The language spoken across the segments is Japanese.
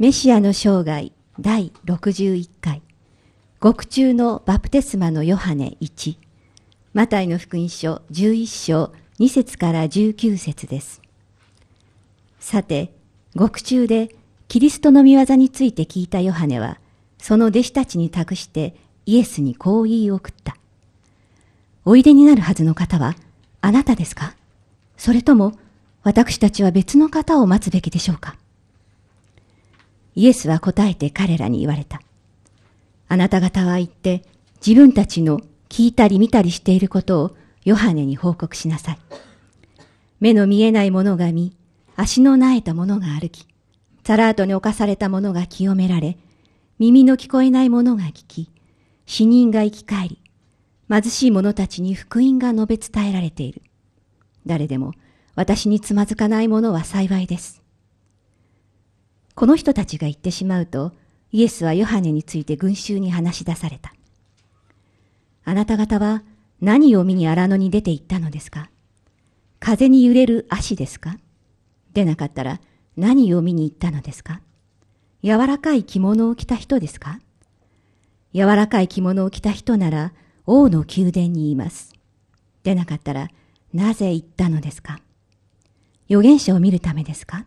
メシアの生涯第61回獄中のバプテスマのヨハネ1マタイの福音書11章2節から19節ですさて獄中でキリストの御業について聞いたヨハネはその弟子たちに託してイエスにこう言い送ったおいでになるはずの方はあなたですかそれとも私たちは別の方を待つべきでしょうかイエスは答えて彼らに言われた。あなた方は行って自分たちの聞いたり見たりしていることをヨハネに報告しなさい。目の見えないものが見、足のなえたものが歩き、サラートに侵されたものが清められ、耳の聞こえないものが聞き、死人が生き返り、貧しい者たちに福音が述べ伝えられている。誰でも私につまずかない者は幸いです。この人たちが言ってしまうと、イエスはヨハネについて群衆に話し出された。あなた方は何を見に荒野に出て行ったのですか風に揺れる足ですか出なかったら何を見に行ったのですか柔らかい着物を着た人ですか柔らかい着物を着た人なら王の宮殿にいます。出なかったらなぜ行ったのですか預言者を見るためですか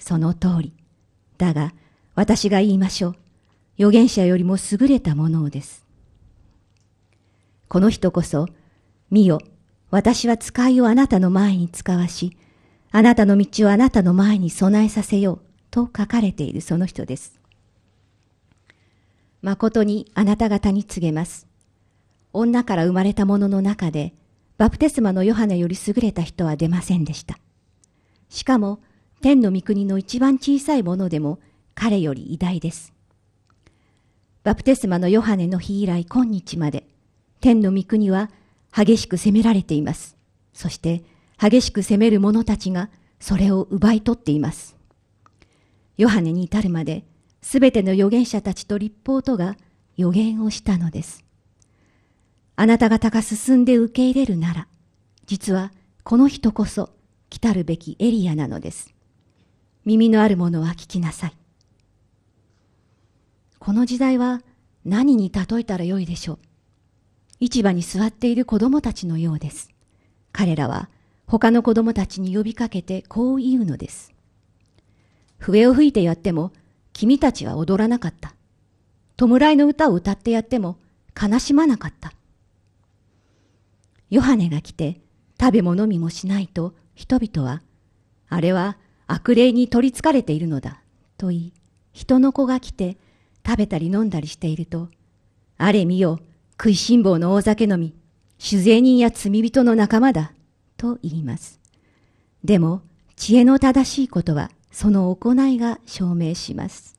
その通り。だが、私が言いましょう。預言者よりも優れたものをです。この人こそ、見よ、私は使いをあなたの前に使わし、あなたの道をあなたの前に備えさせよう、と書かれているその人です。誠にあなた方に告げます。女から生まれたものの中で、バプテスマのヨハネより優れた人は出ませんでした。しかも、天の御国の一番小さいものでも彼より偉大です。バプテスマのヨハネの日以来今日まで、天の御国は激しく責められています。そして激しく責める者たちがそれを奪い取っています。ヨハネに至るまで、全ての預言者たちと立法とが予言をしたのです。あなた方が進んで受け入れるなら、実はこの人こそ来たるべきエリアなのです。耳のあるものは聞きなさい。この時代は何に例えたらよいでしょう。市場に座っている子供たちのようです。彼らは他の子供たちに呼びかけてこう言うのです。笛を吹いてやっても君たちは踊らなかった。弔いの歌を歌ってやっても悲しまなかった。ヨハネが来て食べも見みもしないと人々はあれは悪霊に取りつかれているのだ、と言い、人の子が来て、食べたり飲んだりしていると、あれ見よ、食いしん坊の大酒飲み、酒税人や罪人の仲間だ、と言います。でも、知恵の正しいことは、その行いが証明します。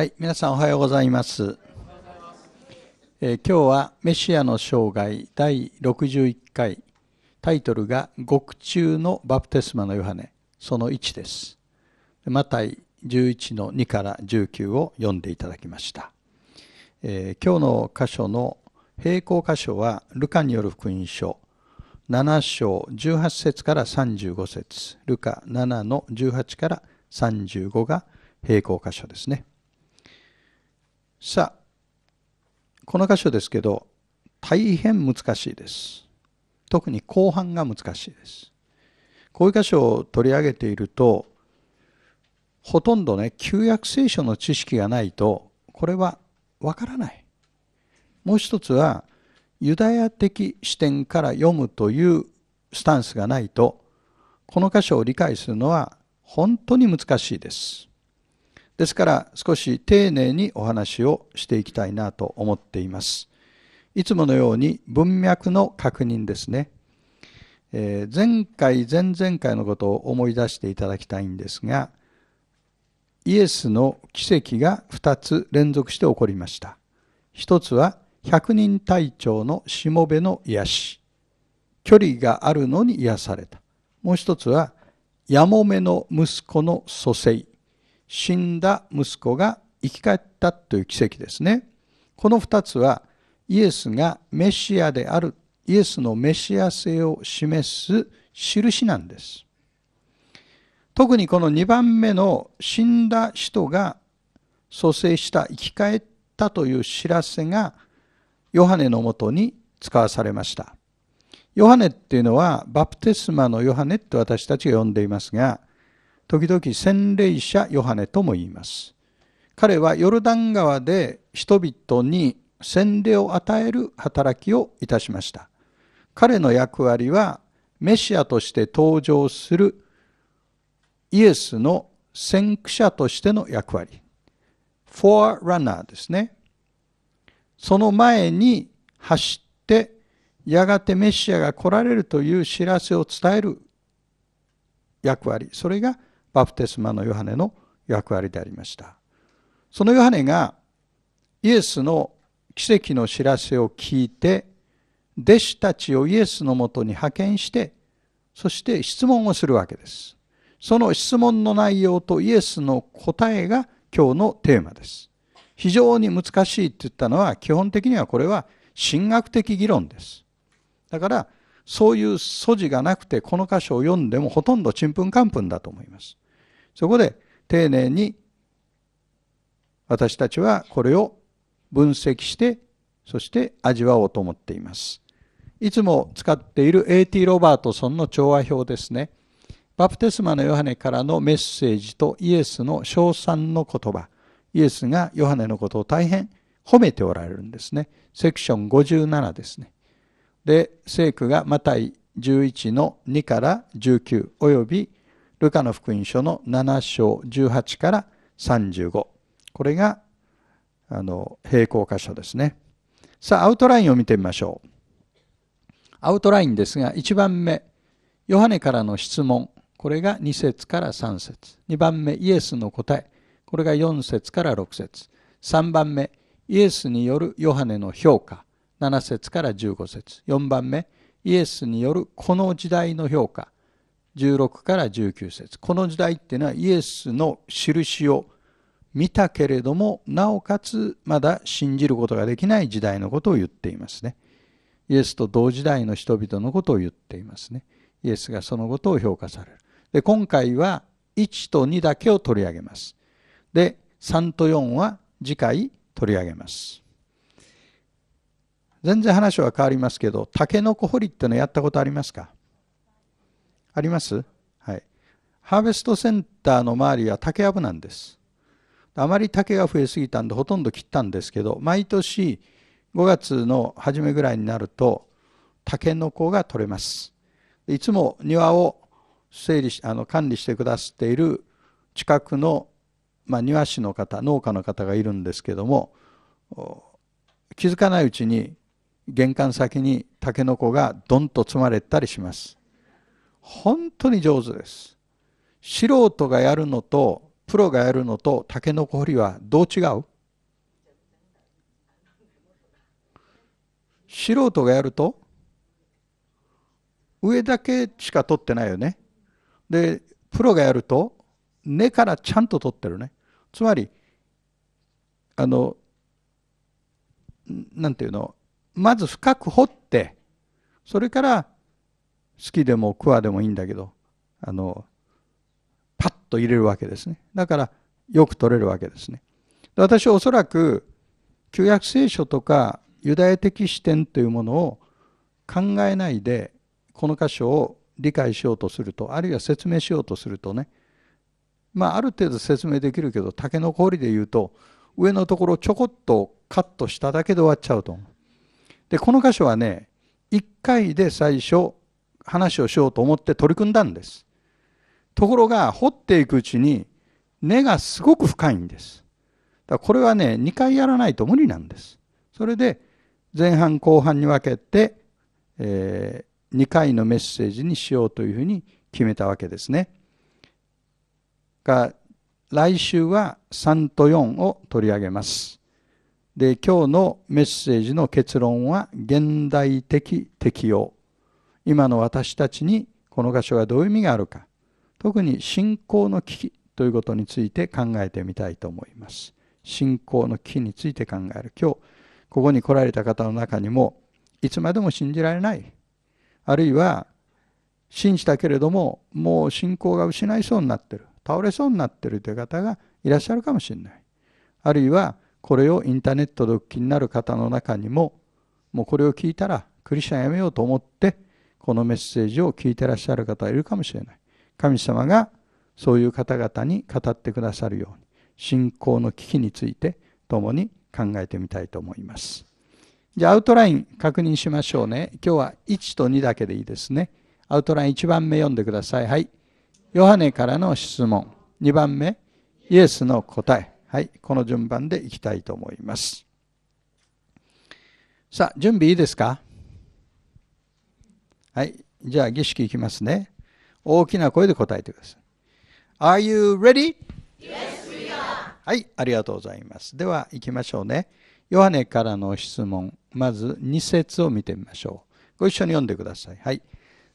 はい、皆さんおはようございます。えー、今日はメシアの生涯第61回タイトルが獄中のバプテスマのヨハネその1です。マタイ11の2から19を読んでいただきました。えー、今日の箇所の並行箇所はルカによる福音書7章18節から35節ルカ7の18から35が並行箇所ですね。さあ、この箇所ですけど、大変難しいです。特に後半が難しいです。こういう箇所を取り上げていると、ほとんどね、旧約聖書の知識がないと、これはわからない。もう一つは、ユダヤ的視点から読むというスタンスがないと、この箇所を理解するのは本当に難しいです。ですから少し丁寧にお話をしていきたいなと思っています。いつものように文脈の確認ですね。えー、前回、前々回のことを思い出していただきたいんですが、イエスの奇跡が2つ連続して起こりました。1つは百人隊長のしもべの癒し。距離があるのに癒された。もう1つはやもめの息子の蘇生。死んだ息子が生き返ったという奇跡ですね。この2つはイエスがメシアであるイエスのメシア性を示す印なんです。特にこの2番目の死んだ人が蘇生した生き返ったという知らせがヨハネのもとに使わされました。ヨハネっていうのはバプテスマのヨハネって私たちが呼んでいますが時々洗礼者ヨハネとも言います。彼はヨルダン川で人々に洗礼を与える働きをいたしました。彼の役割はメシアとして登場するイエスの先駆者としての役割。フォアランナーですね。その前に走って、やがてメシアが来られるという知らせを伝える役割。それがバプテスマのヨハネの役割でありましたそのヨハネがイエスの奇跡の知らせを聞いて弟子たちをイエスのもとに派遣してそして質問をするわけですその質問の内容とイエスの答えが今日のテーマです非常に難しいって言ったのは基本的にはこれは神学的議論ですだからそういう素地がなくてこの箇所を読んでもほとんどちんぷんかんぷんだと思いますそこで丁寧に私たちはこれを分析してそして味わおうと思っていますいつも使っている A.T. ロバートソンの調和表ですねバプテスマのヨハネからのメッセージとイエスの称賛の言葉イエスがヨハネのことを大変褒めておられるんですねセクション57ですねで聖句がマタイ11の2から19およびルカの福音書の7章18から35これがあの並行箇所ですねさあアウトラインを見てみましょうアウトラインですが1番目ヨハネからの質問これが2節から3節2番目イエスの答えこれが4節から6節3番目イエスによるヨハネの評価7節から15節4番目イエスによるこの時代の評価16から19節この時代っていうのはイエスの印を見たけれどもなおかつまだ信じることができない時代のことを言っていますねイエスと同時代の人々のことを言っていますねイエスがそのことを評価されるで今回は1と2だけを取り上げますで3と4は次回取り上げます全然話は変わりますけどタケノコ掘りってのやったことありますかありますはい。ハーベストセンターの周りは竹やぶなんです。あまり竹が増えすぎたんでほとんど切ったんですけど、毎年5月の初めぐらいになると、竹の子が取れます。いつも庭を整理し、あの管理してくださっている近くの、まあ、庭師の方、農家の方がいるんですけども、気づかないうちに玄関先にタケノコがどんと積まれたりします。本当に上手です。素人がやるのと、プロがやるのと、タケノコ掘りはどう違う素人がやると、上だけしか取ってないよね。で、プロがやると、根からちゃんと取ってるね。つまり、あの、なんていうの、まず深く掘って、それから好きでもクわでもいいんだけどあのパッと入れるわけですねだからよく取れるわけですね私はおそらく旧約聖書とかユダヤ的視点というものを考えないでこの箇所を理解しようとするとあるいは説明しようとするとねまあある程度説明できるけど竹の氷で言うと上のところちょこっとカットしただけで終わっちゃうと思う。でこの箇所はね1回で最初話をしようと思って取り組んだんです。ところが、掘っていくうちに根がすごく深いんです。だこれはね、2回やらないと無理なんです。それで、前半後半に分けて、えー、2回のメッセージにしようというふうに決めたわけですね。が来週は3と4を取り上げます。で今日のメッセージの結論は現代的適用今の私たちにこの箇所がどういう意味があるか特に信仰の危機ということについて考えてみたいと思います信仰の危機について考える今日ここに来られた方の中にもいつまでも信じられないあるいは信じたけれどももう信仰が失いそうになってる倒れそうになってるという方がいらっしゃるかもしれないあるいはこれをインターネットで気になる方の中にももうこれを聞いたらクリスチャンやめようと思ってこのメッセージを聞いてらっしゃる方がいるかもしれない。神様がそういう方々に語ってくださるように、信仰の危機について共に考えてみたいと思います。じゃあアウトライン確認しましょうね。今日は1と2だけでいいですね。アウトライン1番目読んでください。はい。ヨハネからの質問。2番目、イエスの答え。はい。この順番でいきたいと思います。さあ、準備いいですかはい。じゃあ儀式いきますね。大きな声で答えてください。Are you ready? Yes, we are. はい、ありがとうございます。ではいきましょうね。ヨハネからの質問。まず2節を見てみましょう。ご一緒に読んでください。はい。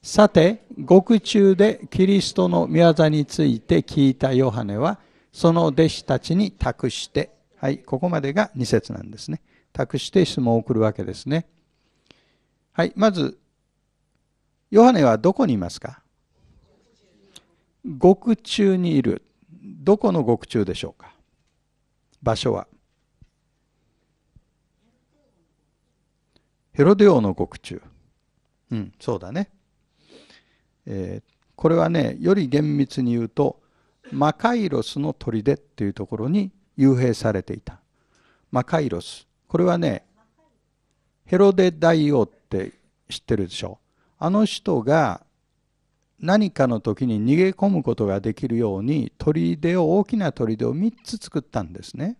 さて、獄中でキリストの御業について聞いたヨハネは、その弟子たちに託して、はい、ここまでが2節なんですね。託して質問を送るわけですね。はい、まずヨハネはどこにいますか獄中にいる。どこの獄中でしょうか場所は。ヘロデ王の獄中。うん、そうだね。えー、これはね、より厳密に言うと、マカイロスの砦っていうところに幽閉されていた。マカイロス。これはね、ヘロデ大王って知ってるでしょ。あの人が何かの時に逃げ込むことができるように砦を大きな砦を3つ作ったんですね。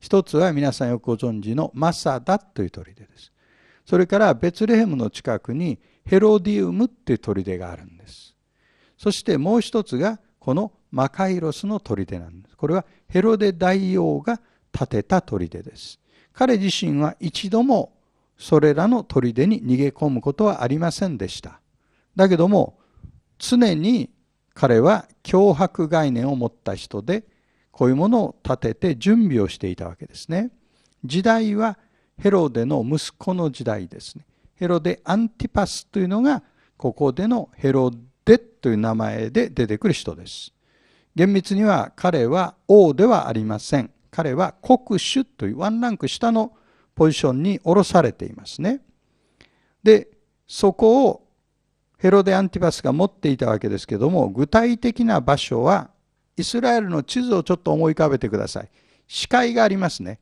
1つは皆さんよくご存知のマサダという砦です。それからベツレヘムの近くにヘロディウムっていう砦があるんです。そしてもう一つがこのマカイロスの砦なんです。これはヘロデ大王が建てた砦です。彼自身は一度もそれらの砦に逃げ込むことはありませんでした。だけども常に彼は脅迫概念を持った人でこういうものを立てて準備をしていたわけですね。時代はヘロデの息子の時代ですね。ヘロデ・アンティパスというのがここでのヘロデという名前で出てくる人です。厳密には彼は王ではありません。彼は国主というワンランク下のポジションに降ろされていますね。で、そこをヘロデ・アンティパスが持っていたわけですけども、具体的な場所は、イスラエルの地図をちょっと思い浮かべてください。視界がありますね。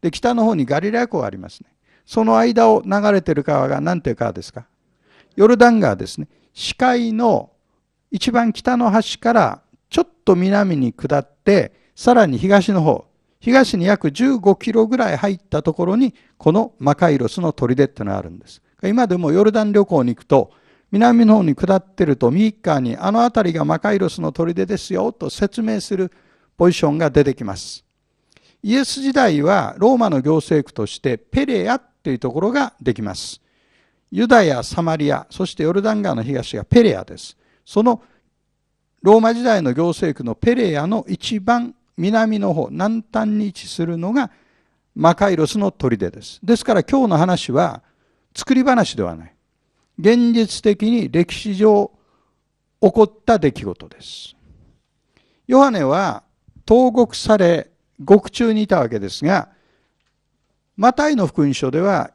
で、北の方にガリラ湖がありますね。その間を流れてる川が何ていう川ですかヨルダン川ですね。視界の一番北の端からちょっと南に下って、さらに東の方、東に約15キロぐらい入ったところに、このマカイロスの砦ってのがあるんです。今でもヨルダン旅行に行くと、南の方に下ってると右側にあの辺りがマカイロスの砦ですよと説明するポジションが出てきます。イエス時代はローマの行政区としてペレアというところができます。ユダヤ、サマリア、そしてヨルダン川の東がペレアです。そのローマ時代の行政区のペレアの一番南の方南端に位置するのがマカイロスの砦ですですから今日の話は作り話ではない現実的に歴史上起こった出来事ですヨハネは投獄され獄中にいたわけですがマタイの福音書では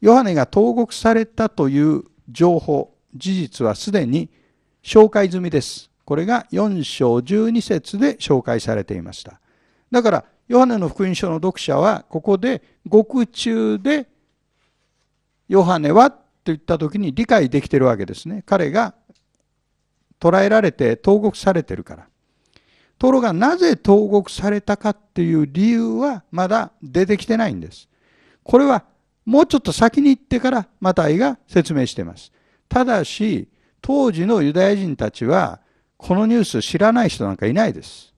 ヨハネが投獄されたという情報事実はすでに紹介済みですこれが4章12節で紹介されていました。だから、ヨハネの福音書の読者は、ここで、獄中で、ヨハネはと言った時に理解できてるわけですね。彼が捕らえられて投獄されてるから。ところがなぜ投獄されたかっていう理由はまだ出てきてないんです。これはもうちょっと先に行ってからマタイが説明しています。ただし、当時のユダヤ人たちはこのニュース知らない人なんかいないです。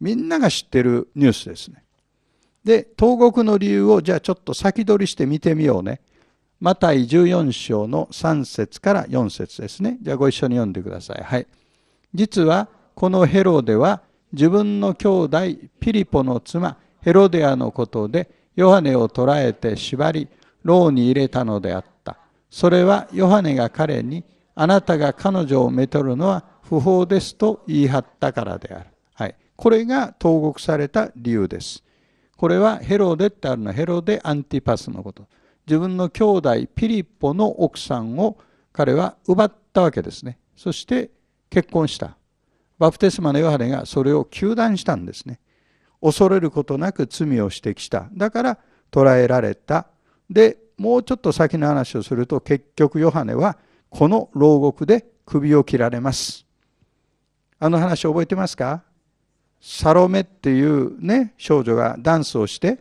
みんなが知ってるニュースですね。で、東国の理由をじゃあちょっと先取りして見てみようね。マタイ14章の3節から4節ですね。じゃあご一緒に読んでください。はい。実はこのヘロデは自分の兄弟ピリポの妻ヘロデアのことでヨハネを捕らえて縛り牢に入れたのであった。それはヨハネが彼にあなたが彼女をめとるのは不法ですと言い張ったからである。はい。これが投獄された理由です。これはヘロデってあるのはヘロデ・アンティパスのこと。自分の兄弟ピリッポの奥さんを彼は奪ったわけですね。そして結婚した。バプテスマのヨハネがそれを糾弾したんですね。恐れることなく罪を指摘した。だから捕らえられた。で、もうちょっと先の話をすると結局ヨハネはこの牢獄で首を切られます。あの話覚えてますかサロメっていうね、少女がダンスをして、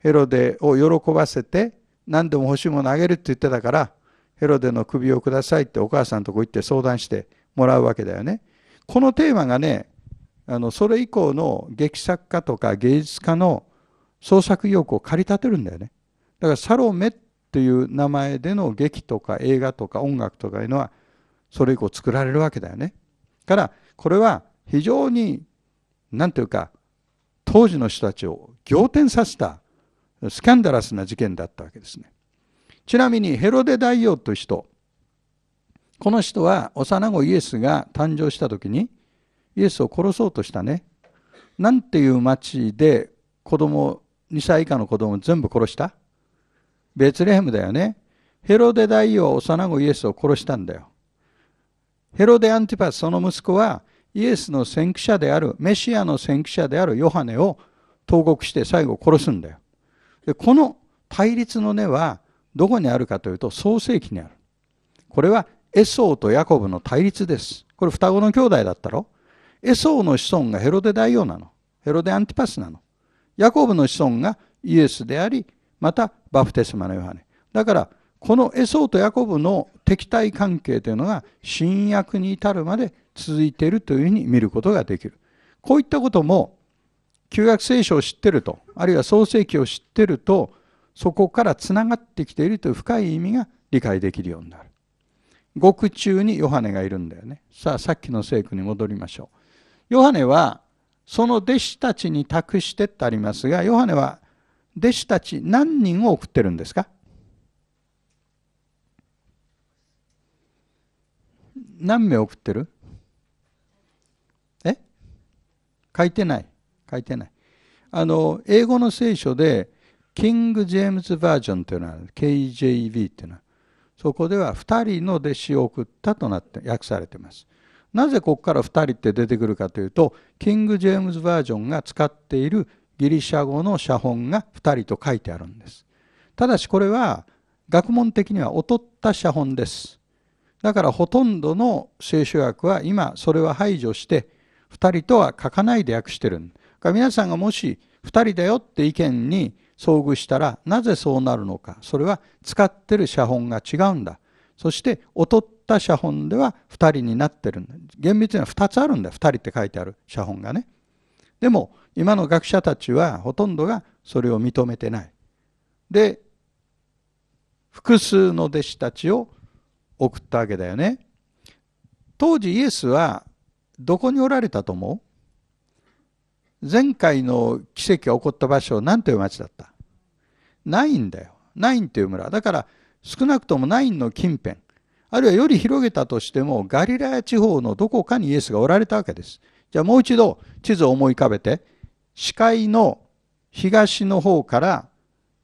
ヘロデを喜ばせて、何でも欲しいものあげるって言ってたから、ヘロデの首をくださいってお母さんのとこ行って相談してもらうわけだよね。このテーマがね、あのそれ以降の劇作家とか芸術家の創作意欲を駆り立てるんだよね。だからサロメっていう名前での劇とか映画とか音楽とかいうのはそれ以降作られるわけだよね。からこれは非常に何ていうか当時の人たちを仰天させたスキャンダラスな事件だったわけですね。ちなみにヘロデ大王という人この人は幼子イエスが誕生した時にイエスを殺そうとしたね。なんていう町で子供2歳以下の子供全部殺したベツレヘムだよね。ヘロデ大王は幼子イエスを殺したんだよ。ヘロデ・アンティパスその息子はイエスの先駆者であるメシアの先駆者であるヨハネを投獄して最後殺すんだよ。でこの対立の根はどこにあるかというと創世記にある。これはエソーとヤコブの対立です。これ双子の兄弟だったろエソーの子孫がヘロデ大王なの。ヘロデアンティパスなの。ヤコブの子孫がイエスであり、またバプテスマのヨハネ。だから、このエソーとヤコブの敵対関係というのが新約に至るまで続いているというふうに見ることができる。こういったことも旧約聖書を知ってるとあるいは創世記を知ってるとそこからつながってきているという深い意味が理解できるようになる。獄中にヨハネがいるんだよね。さあさっきの聖句に戻りましょう。ヨハネはその弟子たちに託してってありますがヨハネは弟子たち何人を送ってるんですか何名送ってる書いてない。書いてない。あの、英語の聖書で、キング・ジェームズ・バージョンというのは、KJV というのは、そこでは2人の弟子を送ったとなって訳されています。なぜここから2人って出てくるかというと、キング・ジェームズ・バージョンが使っているギリシャ語の写本が2人と書いてあるんです。ただしこれは学問的には劣った写本です。だからほとんどの聖書訳は今それは排除して2人とは書かないで訳してる。皆さんがもし2人だよって意見に遭遇したらなぜそうなるのか。それは使ってる写本が違うんだ。そして劣った写本では2人になってるんだ。厳密には2つあるんだ。2人って書いてある写本がね。でも今の学者たちはほとんどがそれを認めてない。で、複数の弟子たちを送ったわけだよね。当時イエスはどこにおられたと思う前回の奇跡が起こった場所何という町だったナインだよ。ナインという村。だから少なくともナインの近辺。あるいはより広げたとしてもガリラヤ地方のどこかにイエスがおられたわけです。じゃあもう一度地図を思い浮かべて視界の東の方から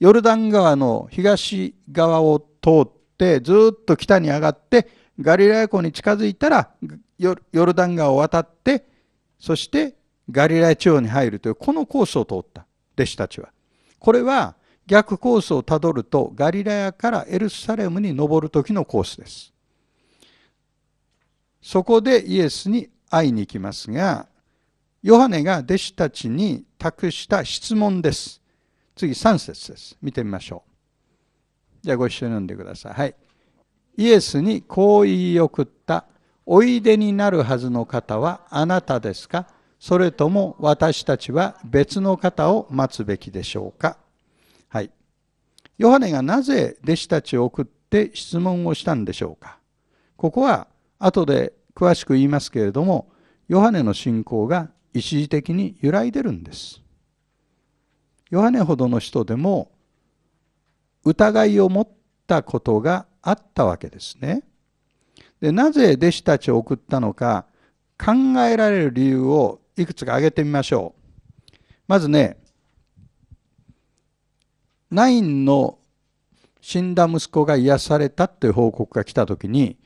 ヨルダン川の東側を通ってずっと北に上がってガリラヤ湖に近づいたらヨルダン川を渡ってそしてガリラ地方に入るというこのコースを通った弟子たちはこれは逆コースをたどるとガリラヤからエルサレムに登る時のコースですそこでイエスに会いに行きますがヨハネが弟子たちに託した質問です次3節です見てみましょうじゃあご一緒に読んでくださいはいイエスにこう言い送ったおいでになるはずの方はあなたですかそれとも私たちは別の方を待つべきでしょうかはい。ヨハネがなぜ弟子たちを送って質問をしたんでしょうかここは後で詳しく言いますけれども、ヨハネの信仰が一時的に揺らいでるんです。ヨハネほどの人でも疑いを持ったことがあったわけですね。で、なぜ弟子たちを送ったのか、考えられる理由をいくつか挙げてみましょう。まずね、ナインの死んだ息子が癒されたという報告が来た時に、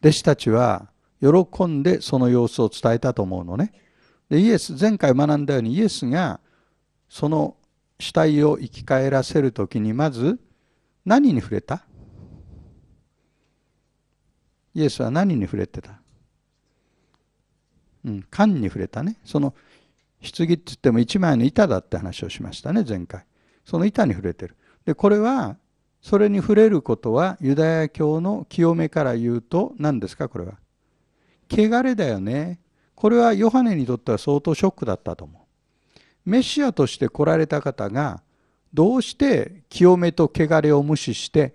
弟子たちは喜んでその様子を伝えたと思うのね。でイエス、前回学んだようにイエスがその死体を生き返らせる時にまず何に触れたイエスは何に触れてたうん、缶に触れたね。その棺って言っても一枚の板だって話をしましたね、前回。その板に触れてる。で、これは、それに触れることは、ユダヤ教の清めから言うと、何ですか、これは。汚れだよね。これはヨハネにとっては相当ショックだったと思う。メシアとして来られた方が、どうして清めと汚れを無視して、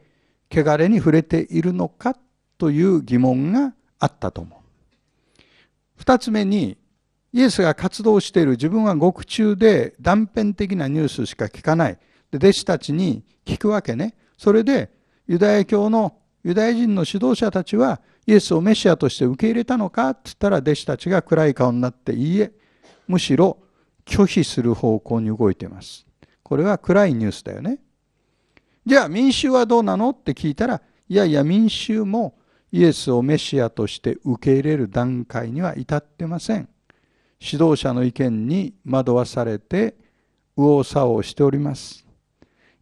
汚れに触れているのかっという疑問があったと思う。2つ目にイエスが活動している自分は獄中で断片的なニュースしか聞かないで弟子たちに聞くわけねそれでユダヤ教のユダヤ人の指導者たちはイエスをメシアとして受け入れたのかって言ったら弟子たちが暗い顔になっていいえむしろ拒否する方向に動いていますこれは暗いニュースだよねじゃあ民衆はどうなのって聞いたらいやいや民衆もイエスをメシアとして受け入れる段階には至ってません。指導者の意見に惑わされて右往左往しております。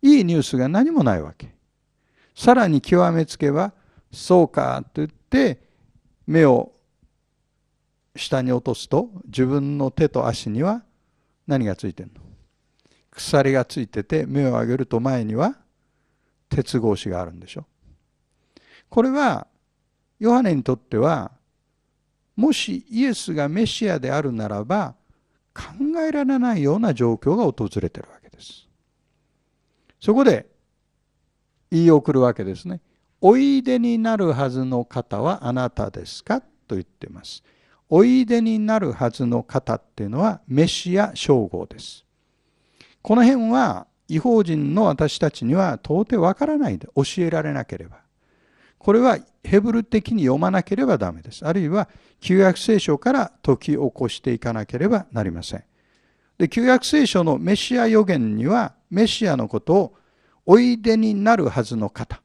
いいニュースが何もないわけ。さらに極めつけば、そうかと言って目を下に落とすと自分の手と足には何がついてんの鎖がついてて目を上げると前には鉄格子があるんでしょこれはヨハネにとってはもしイエスがメシアであるならば考えられないような状況が訪れてるわけです。そこで言い送るわけですね。おいでになるはずの方はあなたですかと言ってます。おいでになるはずの方っていうのはメシア称号です。この辺は違法人の私たちには到底わからないで教えられなければ。これはヘブル的に読まなければダメです。あるいは旧約聖書から解き起こしていかなければなりません。で、旧約聖書のメシア予言には、メシアのことをおいでになるはずの方、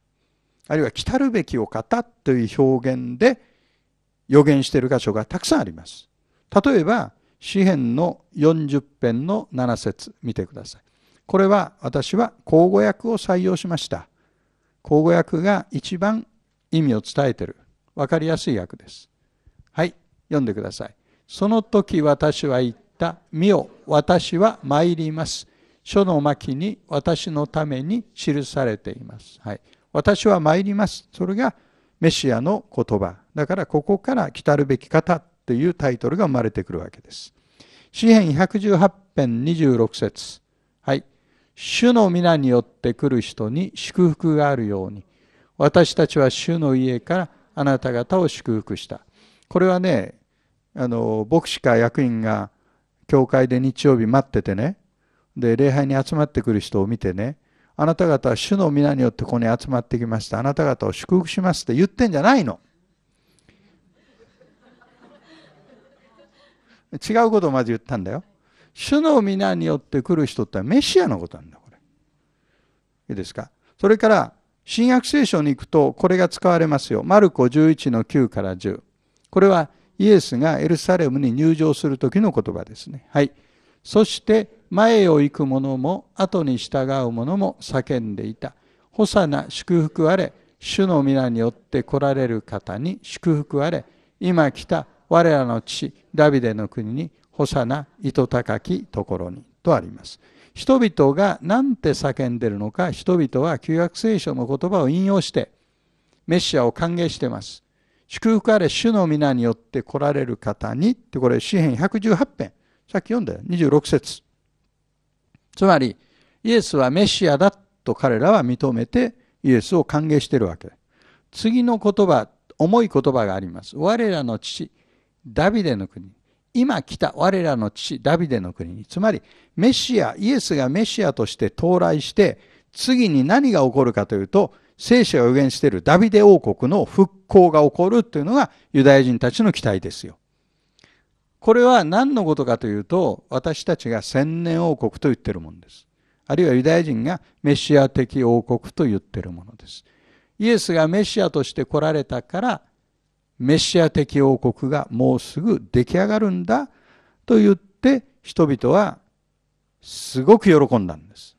あるいは来たるべきお方という表現で予言している箇所がたくさんあります。例えば、詩篇の40編の7節見てください。これは私は口語訳を採用しました。口語訳が一番意味を伝えてるわかりやすい訳ですはい読んでくださいその時私は言った「見よ私は参ります」書の巻に私のために記されています。はい。私は参ります。それがメシアの言葉。だからここから来たるべき方というタイトルが生まれてくるわけです。詩篇118編26節はい。主の皆によって来る人に祝福があるように、私たちは主の家からあなた方を祝福した。これはね、あの、牧師か役員が教会で日曜日待っててね、で、礼拝に集まってくる人を見てね、あなた方は主の皆によってここに集まってきました。あなた方を祝福しますって言ってんじゃないの。違うことをまず言ったんだよ。主の皆によって来る人ってメシアのことなんだ、これ。いいですかそれから、新約聖書に行くとこれが使われますよ。マルコ11の9から10。これはイエスがエルサレムに入場する時の言葉ですね。はい。そして前を行く者も後に従う者も叫んでいた。ホサナ祝福あれ、主の皆によって来られる方に祝福あれ、今来た我らの父、ダビデの国に、ホサナ、糸高きところに、とあります。人々が何て叫んでるのか人々は旧約聖書の言葉を引用してメシアを歓迎してます祝福あれ主の皆によって来られる方にってこれ詩篇118編さっき読んだよ26節つまりイエスはメシアだと彼らは認めてイエスを歓迎してるわけ次の言葉重い言葉があります我らの父ダビデの国今来た我らの父ダビデの国につまりメシアイエスがメシアとして到来して次に何が起こるかというと聖書が予言しているダビデ王国の復興が起こるというのがユダヤ人たちの期待ですよ。これは何のことかというと私たちが千年王国と言ってるものです。あるいはユダヤ人がメシア的王国と言ってるものです。イエスがメシアとして来られたからメシア的王国がもうすぐ出来上がるんだと言って人々はすごく喜んだんです。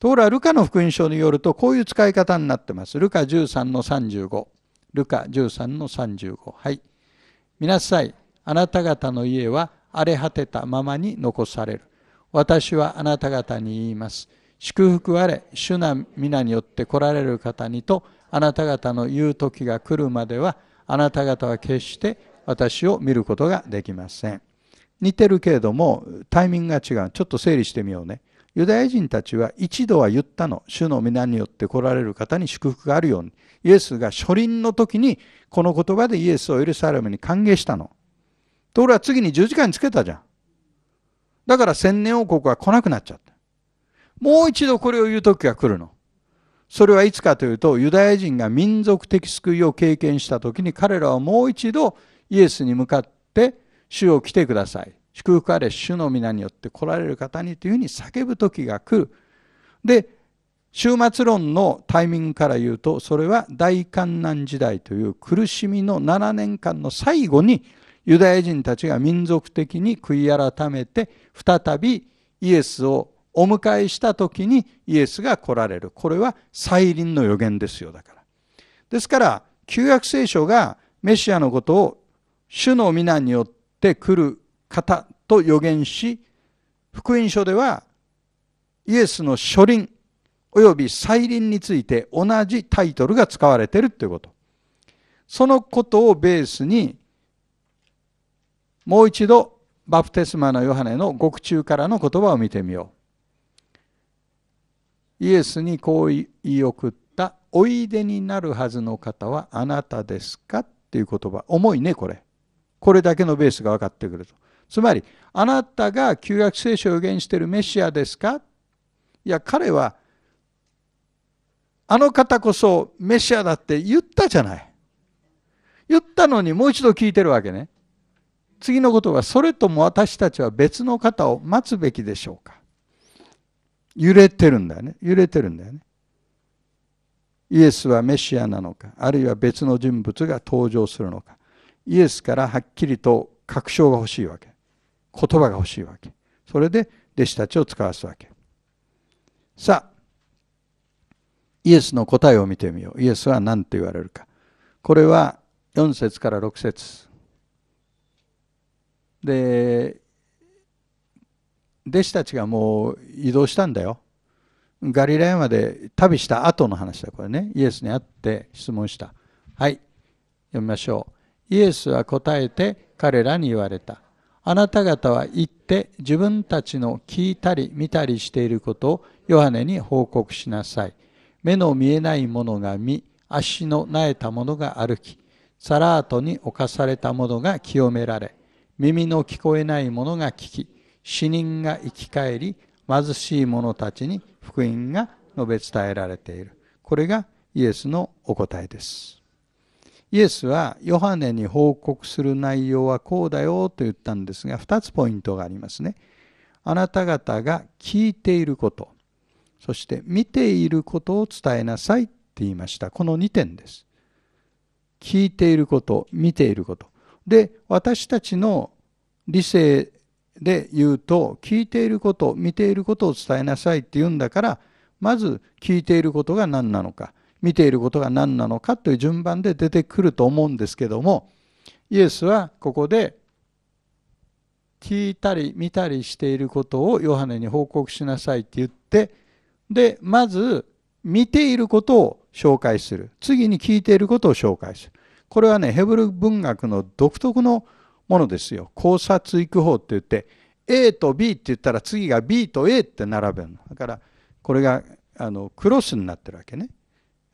ところがルカの福音書によるとこういう使い方になってます。ルカ13の35。ルカ13の35。はい。見なさい。あなた方の家は荒れ果てたままに残される。私はあなた方に言います。祝福あれ主な皆によって来られる方にとあなた方の言う時が来るまではあなた方は決して私を見ることができません似てるけれどもタイミングが違うちょっと整理してみようねユダヤ人たちは一度は言ったの主の皆によって来られる方に祝福があるようにイエスが初輪の時にこの言葉でイエスをエルサレムに歓迎したのところが次に十字架につけたじゃんだから千年王国は来なくなっちゃったもう一度これを言う時が来るの。それはいつかというと、ユダヤ人が民族的救いを経験した時に彼らはもう一度イエスに向かって、主を来てください。祝福あれ、主の皆によって来られる方にというふうに叫ぶ時が来る。で、終末論のタイミングから言うと、それは大観難時代という苦しみの7年間の最後に、ユダヤ人たちが民族的に悔い改めて、再びイエスをお迎えした時にイエスが来られる。これは再臨の予言ですよ、だから。ですから、旧約聖書がメシアのことを主の皆によって来る方と予言し、福音書ではイエスの初臨及び再臨について同じタイトルが使われているということ。そのことをベースに、もう一度バプテスマのヨハネの獄中からの言葉を見てみよう。イエスにこう言い送った「おいでになるはずの方はあなたですか?」っていう言葉重いねこれこれだけのベースが分かってくるとつまりあなたが旧約聖書を予言しているメシアですかいや彼はあの方こそメシアだって言ったじゃない言ったのにもう一度聞いてるわけね次のことはそれとも私たちは別の方を待つべきでしょうか揺れてるんだよね。揺れてるんだよね。イエスはメシアなのか、あるいは別の人物が登場するのか。イエスからはっきりと確証が欲しいわけ。言葉が欲しいわけ。それで弟子たちを使わすわけ。さあ、イエスの答えを見てみよう。イエスは何と言われるか。これは4節から6節で、弟子たちがもう移動したんだよガリラヤまで旅した後の話だこれねイエスに会って質問したはい読みましょうイエスは答えて彼らに言われたあなた方は行って自分たちの聞いたり見たりしていることをヨハネに報告しなさい目の見えないものが見足のなえたものが歩きサラートに侵されたものが清められ耳の聞こえないものが聞き死人が生き返り貧しい者たちに福音が述べ伝えられているこれがイエスのお答えですイエスはヨハネに報告する内容はこうだよと言ったんですが2つポイントがありますねあなた方が聞いていることそして見ていることを伝えなさいって言いましたこの2点です聞いていること見ていることで私たちの理性で言うと聞いていること見ていることを伝えなさいって言うんだからまず聞いていることが何なのか見ていることが何なのかという順番で出てくると思うんですけどもイエスはここで聞いたり見たりしていることをヨハネに報告しなさいって言ってでまず見ていることを紹介する次に聞いていることを紹介するこれはねヘブル文学の独特のものですよ。考察育法って言って、A と B って言ったら次が B と A って並べるの。だから、これがあのクロスになってるわけね。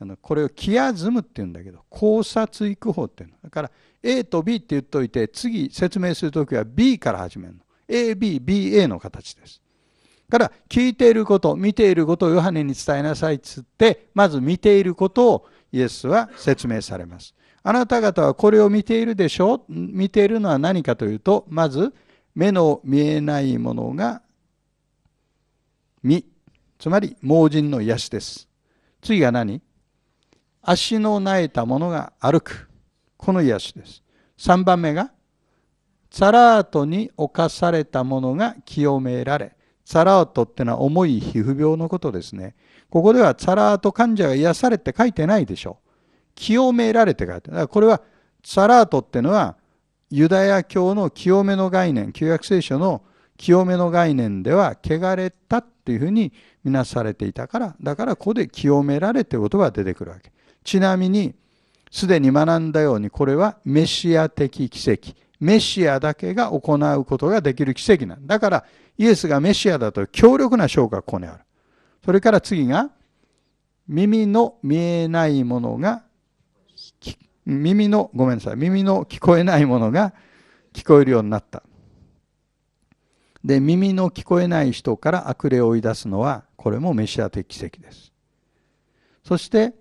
あのこれをキアズムって言うんだけど、考察育法っていうの。だから、A と B って言っといて、次説明するときは B から始めるの。A、B、BA の形です。だから、聞いていること、見ていることをヨハネに伝えなさいっつって、まず見ていることをイエスは説明されます。あなた方はこれを見ているでしょ見ているのは何かというと、まず、目の見えないものが身、つまり盲人の癒しです。次が何足のなえたものが歩く。この癒しです。3番目が、サラートに侵されたものが清められ。サラートってのは重い皮膚病のことですね。ここではサラート患者が癒されって書いてないでしょう。清められてからだからこれはサラートっていうのはユダヤ教の清めの概念旧約聖書の清めの概念では汚れたっていうふうにみなされていたからだからここで清められてことが出てくるわけちなみにすでに学んだようにこれはメシア的奇跡メシアだけが行うことができる奇跡なんだからイエスがメシアだと強力な証拠がここにあるそれから次が耳の見えないものが耳の、ごめんなさい、耳の聞こえないものが聞こえるようになった。で、耳の聞こえない人から悪霊を追い出すのは、これもメシア的奇跡です。そして、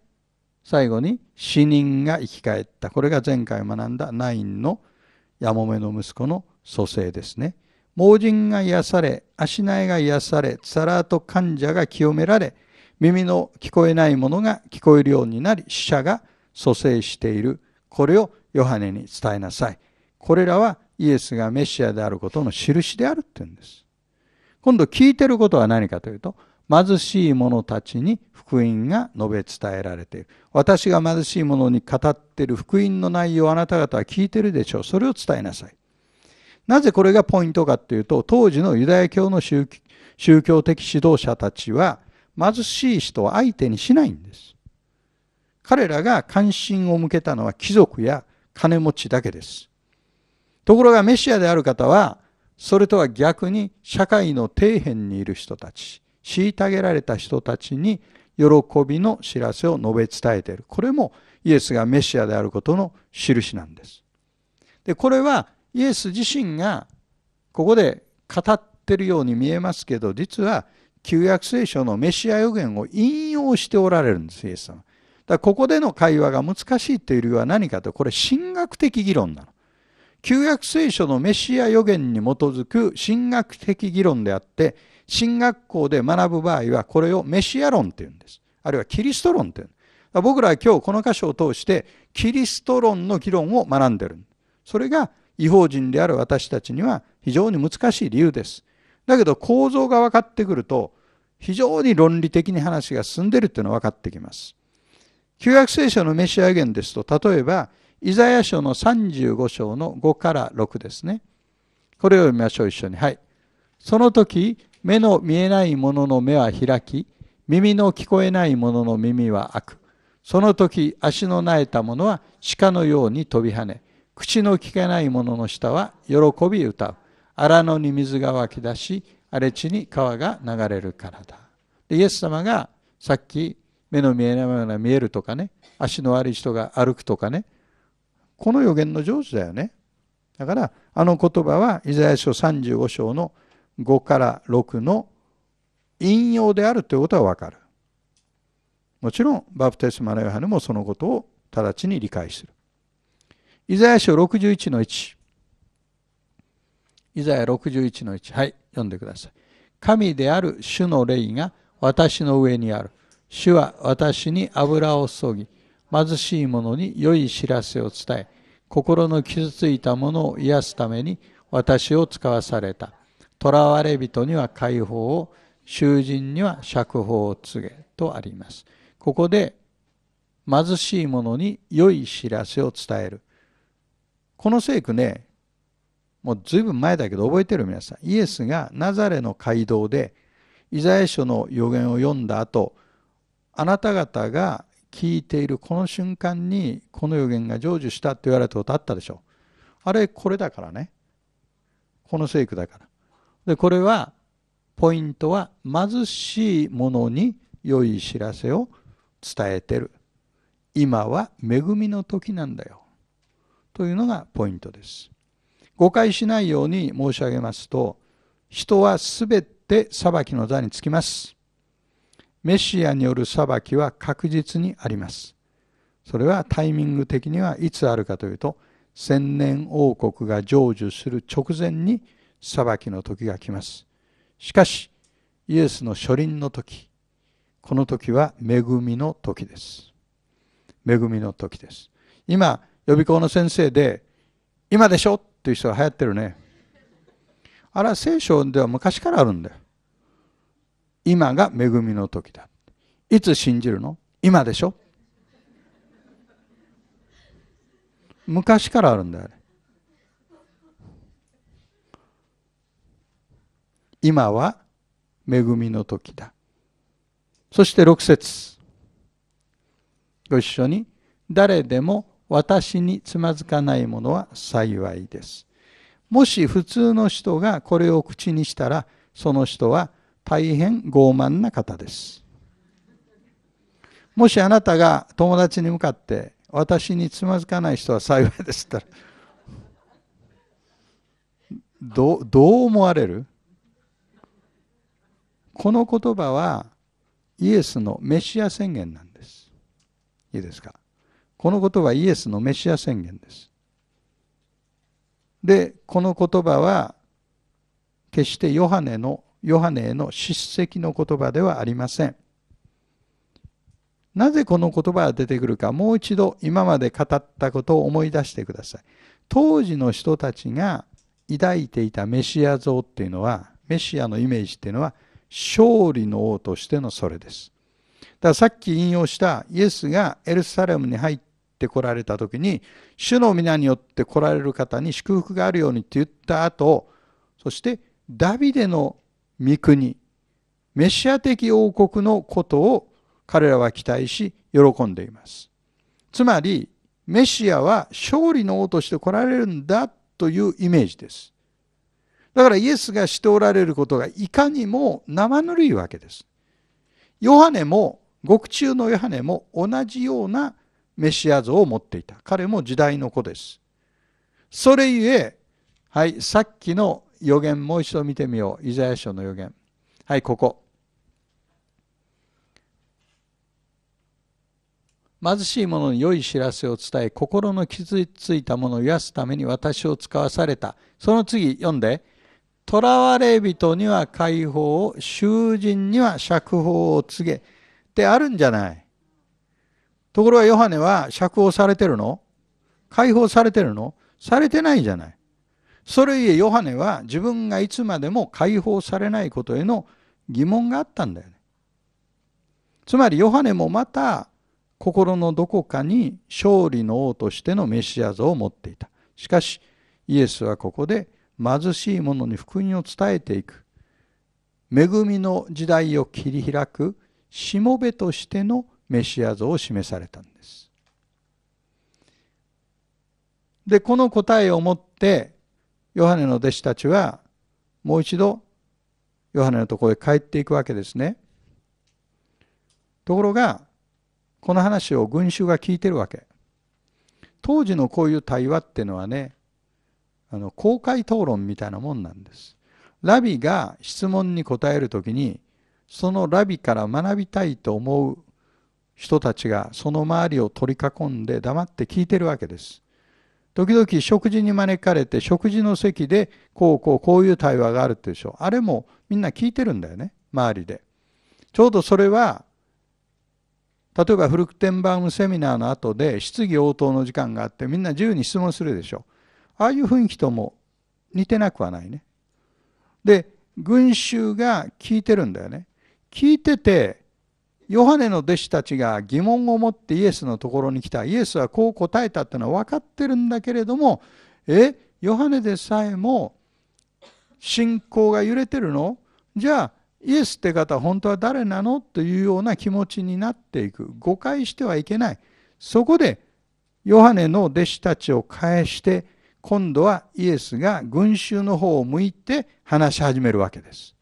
最後に死人が生き返った。これが前回学んだナインのやもめの息子の蘇生ですね。盲人が癒され、足苗が癒され、サラート患者が清められ、耳の聞こえないものが聞こえるようになり、死者が蘇生している。これをヨハネに伝えなさい。これらはイエスがメシアであることの印であるって言うんです。今度聞いてることは何かというと、貧しい者たちに福音が述べ伝えられている。私が貧しい者に語っている福音の内容をあなた方は聞いてるでしょう。それを伝えなさい。なぜこれがポイントかというと、当時のユダヤ教の宗教的指導者たちは、貧しい人を相手にしないんです。彼らが関心を向けたのは貴族や金持ちだけです。ところがメシアである方は、それとは逆に社会の底辺にいる人たち、虐げられた人たちに喜びの知らせを述べ伝えている。これもイエスがメシアであることの印なんです。で、これはイエス自身がここで語ってるように見えますけど、実は旧約聖書のメシア予言を引用しておられるんです、イエス様。だここでの会話が難しいという理由は何かと、これ神学的議論なの。旧約聖書のメシア予言に基づく神学的議論であって、進学校で学ぶ場合はこれをメシア論って言うんです。あるいはキリスト論って言う僕らは今日この箇所を通してキリスト論の議論を学んでる。それが違法人である私たちには非常に難しい理由です。だけど構造が分かってくると非常に論理的に話が進んでるっていうのは分かってきます。旧約聖書のメシア言ですと、例えば、イザヤ書の35章の5から6ですね。これを読みましょう、一緒に。はい。その時、目の見えない者の目は開き、耳の聞こえない者の耳は開く。その時、足のなえた者は鹿のように飛び跳ね、口の聞けない者の下は喜び歌う。荒野に水が湧き出し、荒れ地に川が流れるからだ。イエス様がさっき目の見えないものが見えるとかね足の悪い人が歩くとかねこの予言の上手だよねだからあの言葉はイザヤ書35章の5から6の引用であるということはわかるもちろんバプテスマのヨハネもそのことを直ちに理解するイザヤ書61の1イザヤ61の1はい読んでください神である主の霊が私の上にある主は私に油を注ぎ、貧しい者に良い知らせを伝え、心の傷ついた者を癒すために私を使わされた。囚われ人には解放を、囚人には釈放を告げ、とあります。ここで、貧しい者に良い知らせを伝える。この聖句ね、もうずいぶん前だけど覚えてる皆さん。イエスがナザレの街道で、イザヤ書の予言を読んだ後、あなた方が聞いているこの瞬間にこの予言が成就したって言われたことあったでしょあれこれだからねこの聖句だからでこれはポイントは貧しい者に良い知らせを伝えてる今は恵みの時なんだよというのがポイントです誤解しないように申し上げますと人は全て裁きの座につきますメシアによる裁きは確実にあります。それはタイミング的にはいつあるかというと、千年王国が成就する直前に裁きの時が来ます。しかし、イエスの初臨の時、この時は恵みの時です。恵みの時です。今、予備校の先生で、今でしょっていう人が流行ってるね。あれは聖書では昔からあるんだよ。今が恵みの時だ。いつ信じるの今でしょ昔からあるんだよ、ね、今は恵みの時だ。そして6節ご一緒に、誰でも私につまずかないものは幸いです。もし普通の人がこれを口にしたら、その人は大変傲慢な方です。もしあなたが友達に向かって、私につまずかない人は幸いですったら、どどう思われるこの言葉はイエスのメシア宣言なんです。いいですかこの言葉はイエスのメシア宣言です。で、この言葉は決してヨハネのヨハネへの叱責の言葉ではありません。なぜこの言葉が出てくるか、もう一度今まで語ったことを思い出してください。当時の人たちが抱いていたメシア像っていうのは、メシアのイメージっていうのは、勝利の王としてのそれです。だからさっき引用したイエスがエルサレムに入ってこられた時に、主の皆によって来られる方に祝福があるようにって言った後、そしてダビデの御国メシア的王国のことを彼らは期待し喜んでいますつまりメシアは勝利の王として来られるんだというイメージですだからイエスがしておられることがいかにも生ぬるいわけですヨハネも獄中のヨハネも同じようなメシア像を持っていた彼も時代の子ですそれゆえはいさっきの予言もう一度見てみようイザヤ書の予言はいここ貧しい者に良い知らせを伝え心の傷ついた者を癒すために私を使わされたその次読んで「囚われ人には解放を囚人には釈放を告げ」ってあるんじゃないところがヨハネは釈放されてるの解放されてるのされてないじゃないそれゆえヨハネは自分がいつまでも解放されないことへの疑問があったんだよね。つまりヨハネもまた心のどこかに勝利の王としてのメシア像を持っていた。しかしイエスはここで貧しい者に福音を伝えていく。恵みの時代を切り開くしもべとしてのメシア像を示されたんです。でこの答えをもってヨハネの弟子たちはもう一度ヨハネのところへ帰っていくわけですね。ところがこの話を群衆が聞いてるわけ。当時のこういう対話っていうのはねあの公開討論みたいなもんなんです。ラビが質問に答える時にそのラビから学びたいと思う人たちがその周りを取り囲んで黙って聞いてるわけです。時々食事に招かれて食事の席でこうこうこういう対話があるってでしょあれもみんな聞いてるんだよね周りでちょうどそれは例えばフルクテンバームセミナーの後で質疑応答の時間があってみんな自由に質問するでしょああいう雰囲気とも似てなくはないねで群衆が聞いてるんだよね聞いててヨハネの弟子たちが疑問を持ってイエスのところに来たイエスはこう答えたってのは分かってるんだけれどもえヨハネでさえも信仰が揺れてるのじゃあイエスって方本当は誰なのというような気持ちになっていく誤解してはいけないそこでヨハネの弟子たちを返して今度はイエスが群衆の方を向いて話し始めるわけです。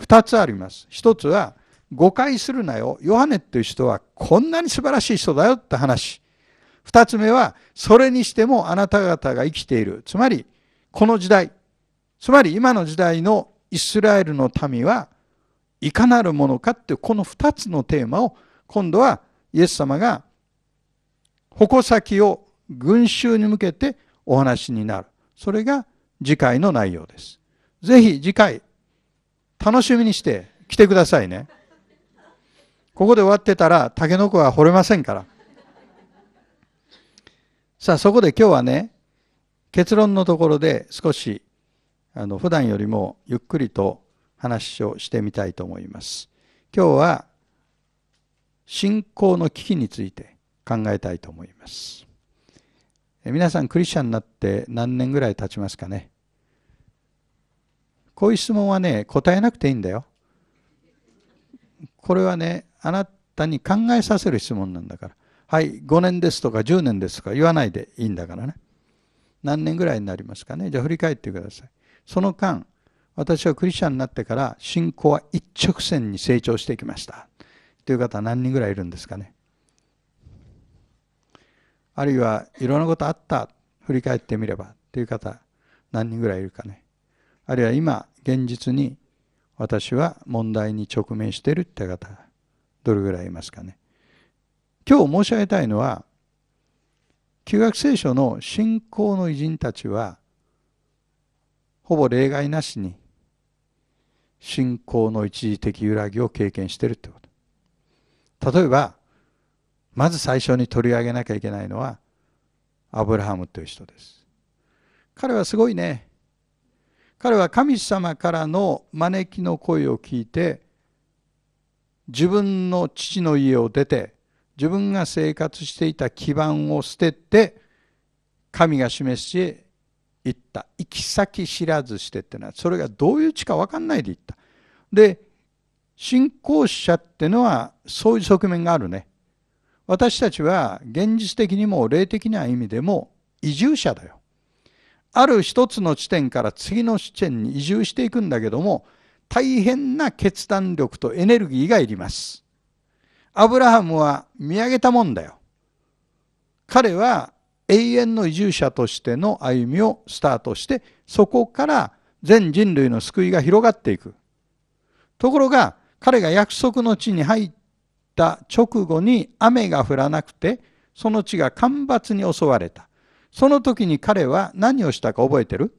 2つあります。1つは誤解するなよ。ヨハネという人はこんなに素晴らしい人だよって話。二つ目は、それにしてもあなた方が生きている。つまり、この時代、つまり今の時代のイスラエルの民はいかなるものかっていうこの二つのテーマを今度はイエス様が矛先を群衆に向けてお話になる。それが次回の内容です。ぜひ次回楽しみにして来てくださいね。ここで終わってたら、タケノコは掘れませんから。さあ、そこで今日はね、結論のところで少し、あの、普段よりもゆっくりと話をしてみたいと思います。今日は、信仰の危機について考えたいと思います。え皆さん、クリスチャンになって何年ぐらい経ちますかね。こういう質問はね、答えなくていいんだよ。これはねあなたに考えさせる質問なんだからはい5年ですとか10年ですとか言わないでいいんだからね何年ぐらいになりますかねじゃあ振り返ってくださいその間私はクリスチャンになってから信仰は一直線に成長してきましたという方は何人ぐらいいるんですかねあるいはいろんなことあった振り返ってみればという方何人ぐらいいるかねあるいは今現実に私は問題に直面しているって方、どれぐらいいますかね。今日申し上げたいのは、旧約聖書の信仰の偉人たちは、ほぼ例外なしに、信仰の一時的揺らぎを経験しているってこと。例えば、まず最初に取り上げなきゃいけないのは、アブラハムという人です。彼はすごいね、彼は神様からの招きの声を聞いて自分の父の家を出て自分が生活していた基盤を捨てて神が示し行った行き先知らずしてってのはそれがどういう地か分かんないで行ったで信仰者ってのはそういう側面があるね私たちは現実的にも霊的な意味でも移住者だよある一つの地点から次の地点に移住していくんだけども、大変な決断力とエネルギーがいります。アブラハムは見上げたもんだよ。彼は永遠の移住者としての歩みをスタートして、そこから全人類の救いが広がっていく。ところが、彼が約束の地に入った直後に雨が降らなくて、その地が干ばつに襲われた。その時に彼は何をしたか覚えてる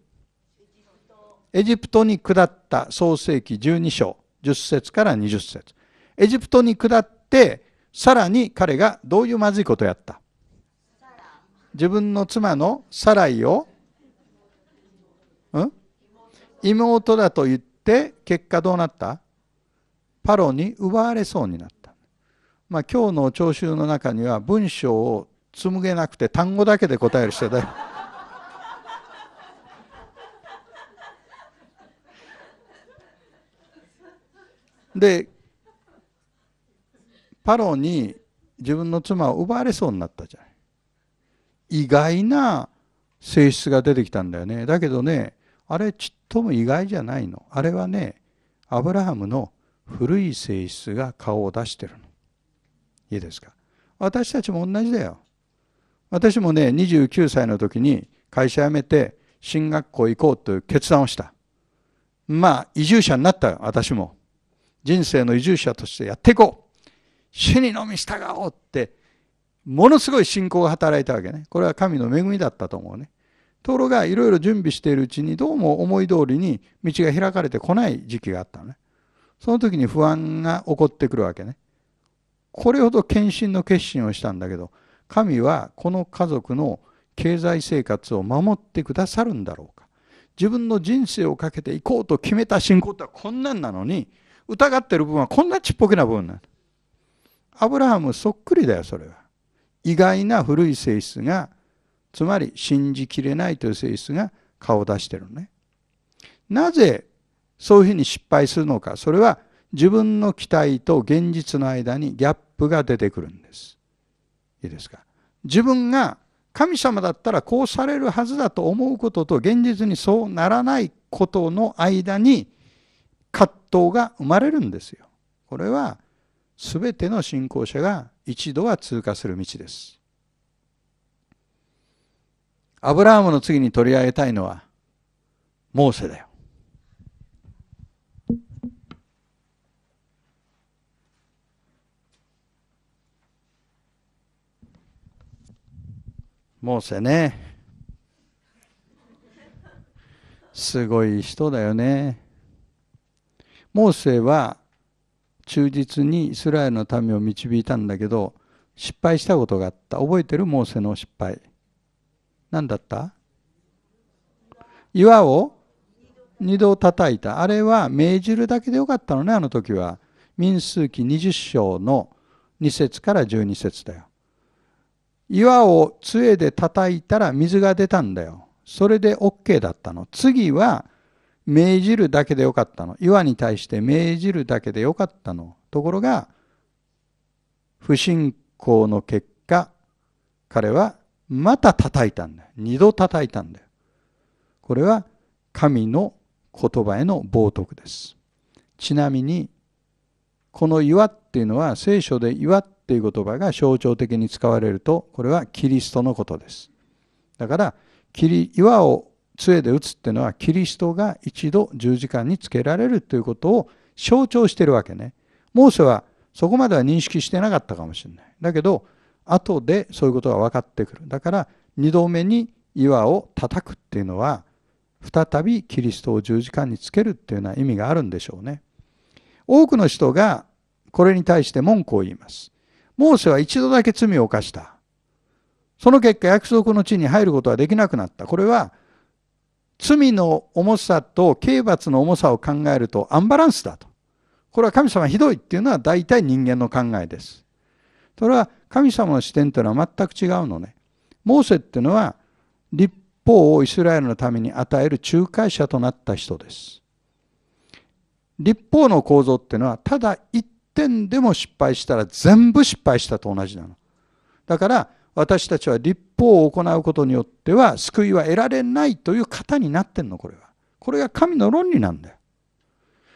エジプトに下った創世紀12章10節から20節エジプトに下ってさらに彼がどういうまずいことをやった自分の妻のサライを、うん、妹だと言って結果どうなったパロに奪われそうになった。まあ、今日の聴衆の中には文章を紡げなくて単語だけで答える人だよ。でパロに自分の妻を奪われそうになったじゃない。意外な性質が出てきたんだよね。だけどね、あれちっとも意外じゃないの。あれはね、アブラハムの古い性質が顔を出してるの。いいですか。私たちも同じだよ。私もね、29歳の時に会社辞めて進学校行こうという決断をした。まあ、移住者になった私も。人生の移住者としてやっていこう。死にのみ従おうって、ものすごい信仰が働いたわけね。これは神の恵みだったと思うね。ところが、いろいろ準備しているうちに、どうも思い通りに道が開かれてこない時期があったのね。その時に不安が起こってくるわけね。これほど献身の決心をしたんだけど、神はこの家族の経済生活を守ってくださるんだろうか自分の人生をかけていこうと決めた信仰とはこんなんなのに疑ってる部分はこんなちっぽけな部分なんアブラハムそっくりだよそれは意外な古い性質がつまり信じきれないという性質が顔を出してるねなぜそういうふうに失敗するのかそれは自分の期待と現実の間にギャップが出てくるんですいいですか自分が神様だったらこうされるはずだと思うことと現実にそうならないことの間に葛藤が生まれるんですよ。これは全ての信仰者が一度は通過する道です。アブラハムの次に取り上げたいのはモーセだよ。モーセねすごい人だよねモーセは忠実にイスラエルの民を導いたんだけど失敗したことがあった覚えてるモーセの失敗何だった岩を二度叩いたあれは命じるだけでよかったのねあの時は民数記20章の2節から12節だよ岩を杖で叩いたら水が出たんだよ。それで OK だったの。次は、命じるだけでよかったの。岩に対して命じるだけでよかったの。ところが、不信仰の結果、彼はまた叩いたんだよ。二度叩いたんだよ。これは神の言葉への冒涜です。ちなみに、この岩っていうのは聖書で岩っっていう言葉が象徴的に使われると、これはキリストのことです。だから、岩を杖で打つっていうのは、キリストが一度十字架につけられるということを象徴してるわけね。モーセはそこまでは認識してなかったかもしれない。だけど、後でそういうことが分かってくる。だから、二度目に岩を叩くっていうのは、再びキリストを十字架につけるっていうような意味があるんでしょうね。多くの人がこれに対して文句を言います。モーセは一度だけ罪を犯した。その結果約束の地に入ることはできなくなった。これは罪の重さと刑罰の重さを考えるとアンバランスだと。これは神様ひどいっていうのは大体人間の考えです。それは神様の視点というのは全く違うのね。モーセっていうのは立法をイスラエルのために与える仲介者となった人です。立法の構造っていうのはただ一点でも失敗したら全部失敗したと同じなの。だから私たちは立法を行うことによっては救いは得られないという型になってんの、これは。これが神の論理なんだよ。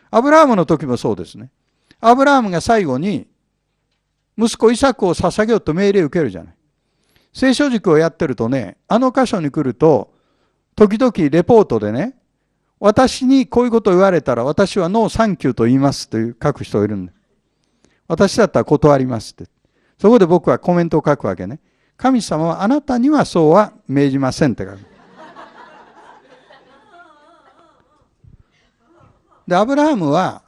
アブラハムの時もそうですね。アブラハムが最後に息子イサクを捧げようと命令を受けるじゃない。聖書塾をやってるとね、あの箇所に来ると、時々レポートでね、私にこういうことを言われたら私はノーサンキューと言いますという書く人がいるんで私だったら断りますって。そこで僕はコメントを書くわけね。神様はあなたにはそうは命じませんって書く。で、アブラハムは、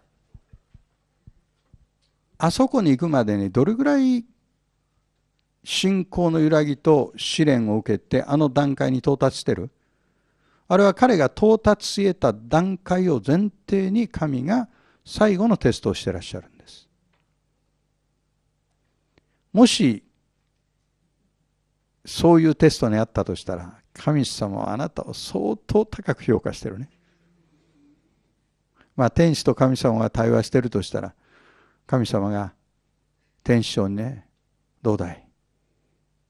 あそこに行くまでにどれぐらい信仰の揺らぎと試練を受けてあの段階に到達してるあれは彼が到達し得た段階を前提に神が最後のテストをしてらっしゃる。もしそういうテストにあったとしたら神様はあなたを相当高く評価してるね。まあ天使と神様が対話してるとしたら神様が天使長にねどうだい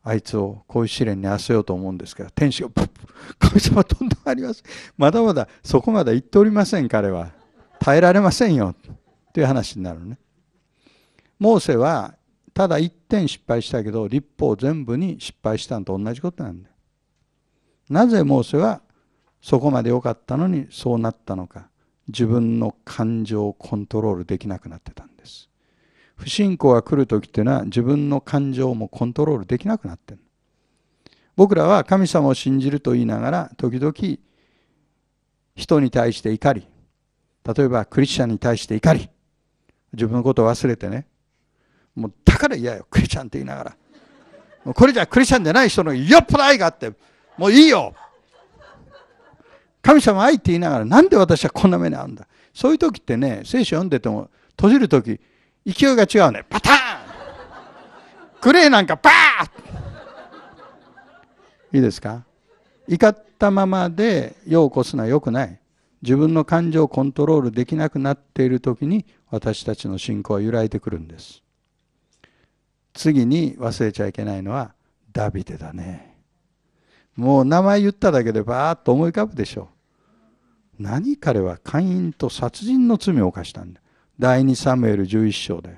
あいつをこういう試練にあせようと思うんですから天使がプッ神様とんでもありませんまだまだそこまで行っておりません彼は耐えられませんよという話になるね。モーセはただ一点失敗したけど立法全部に失敗したのと同じことなんだなぜモーセはそこまで良かったのにそうなったのか自分の感情をコントロールできなくなってたんです不信仰が来る時っていうのは自分の感情もコントロールできなくなってる僕らは神様を信じると言いながら時々人に対して怒り例えばクリスチャンに対して怒り自分のことを忘れてねもうだから嫌よクリスチャンって言いながらもうこれじゃクリスチャンじゃない人のよっぽど愛があってもういいよ神様愛って言いながらなんで私はこんな目に遭うんだそういう時ってね聖書読んでても閉じる時勢いが違うねパターングレーなんかバーッいいですか怒ったままで世を起こすのは良くない自分の感情をコントロールできなくなっている時に私たちの信仰は揺らいでくるんです次に忘れちゃいけないのはダビデだねもう名前言っただけでバーッと思い浮かぶでしょう何彼は会員と殺人の罪を犯したんだ第2サムエル11章だよ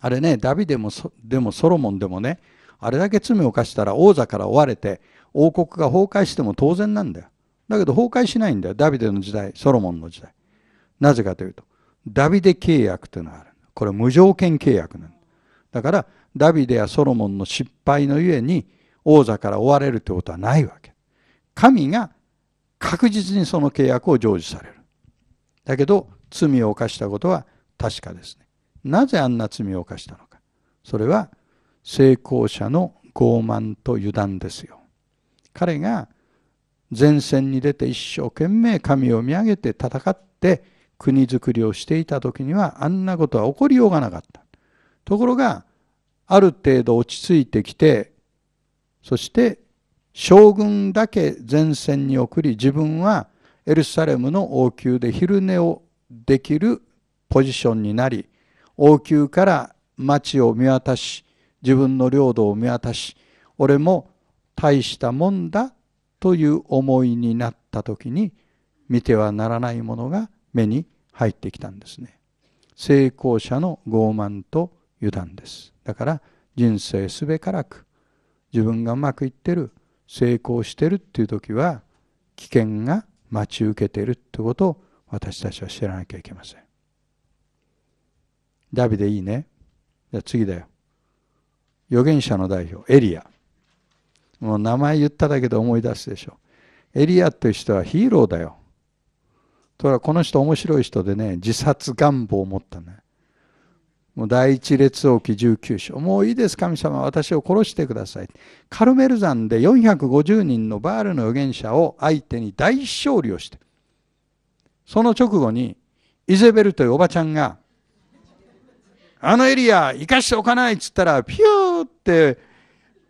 あれねダビデもでもソロモンでもねあれだけ罪を犯したら王座から追われて王国が崩壊しても当然なんだよだけど崩壊しないんだよダビデの時代ソロモンの時代なぜかというとダビデ契約というのがあるこれは無条件契約なんだからダビデやソロモンの失敗のゆえに王座から追われるということはないわけ神が確実にその契約を成就されるだけど罪を犯したことは確かですねなぜあんな罪を犯したのかそれは成功者の傲慢と油断ですよ彼が前線に出て一生懸命神を見上げて戦って国づくりをしていた時にはあんなことは起こりようがなかった。ところがある程度落ち着いてきてそして将軍だけ前線に送り自分はエルサレムの王宮で昼寝をできるポジションになり王宮から町を見渡し自分の領土を見渡し俺も大したもんだという思いになった時に見てはならないものが目に入ってきたんですね成功者の傲慢と油断ですだから人生すべからく自分がうまくいってる成功してるっていう時は危険が待ち受けているってことを私たちは知らなきゃいけませんダビデいいねじゃあ次だよ預言者の代表エリアもう名前言っただけで思い出すでしょエリアという人はヒーローだよところこの人面白い人でね、自殺願望を持ったね。もう第一列王記19章。もういいです、神様、私を殺してください。カルメル山で450人のバールの預言者を相手に大勝利をして、その直後に、イゼベルというおばちゃんが、あのエリア、生かしておかないっつったら、ピューって、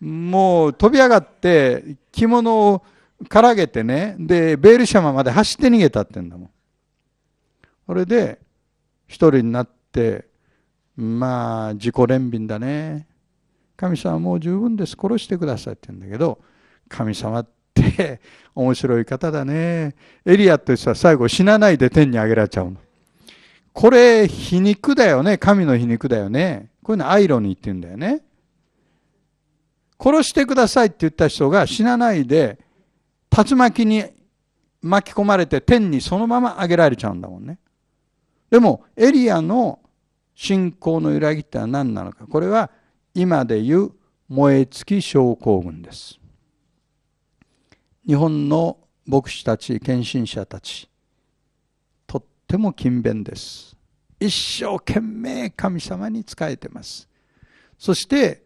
もう飛び上がって、着物をからげてね、で、ベールシャマまで走って逃げたってんだもん。それで一人になってまあ自己憐憫だね神様もう十分です殺してくださいって言うんだけど神様って面白い方だねエリアとしては最後死なないで天に上げられちゃうのこれ皮肉だよね神の皮肉だよねこういうのアイロニーって言うんだよね殺してくださいって言った人が死なないで竜巻に巻き込まれて天にそのまま上げられちゃうんだもんね。でもエリアの信仰の揺らぎっては何なのかこれは今でいう燃え尽き症候群です日本の牧師たち献身者たちとっても勤勉です一生懸命神様に仕えてますそして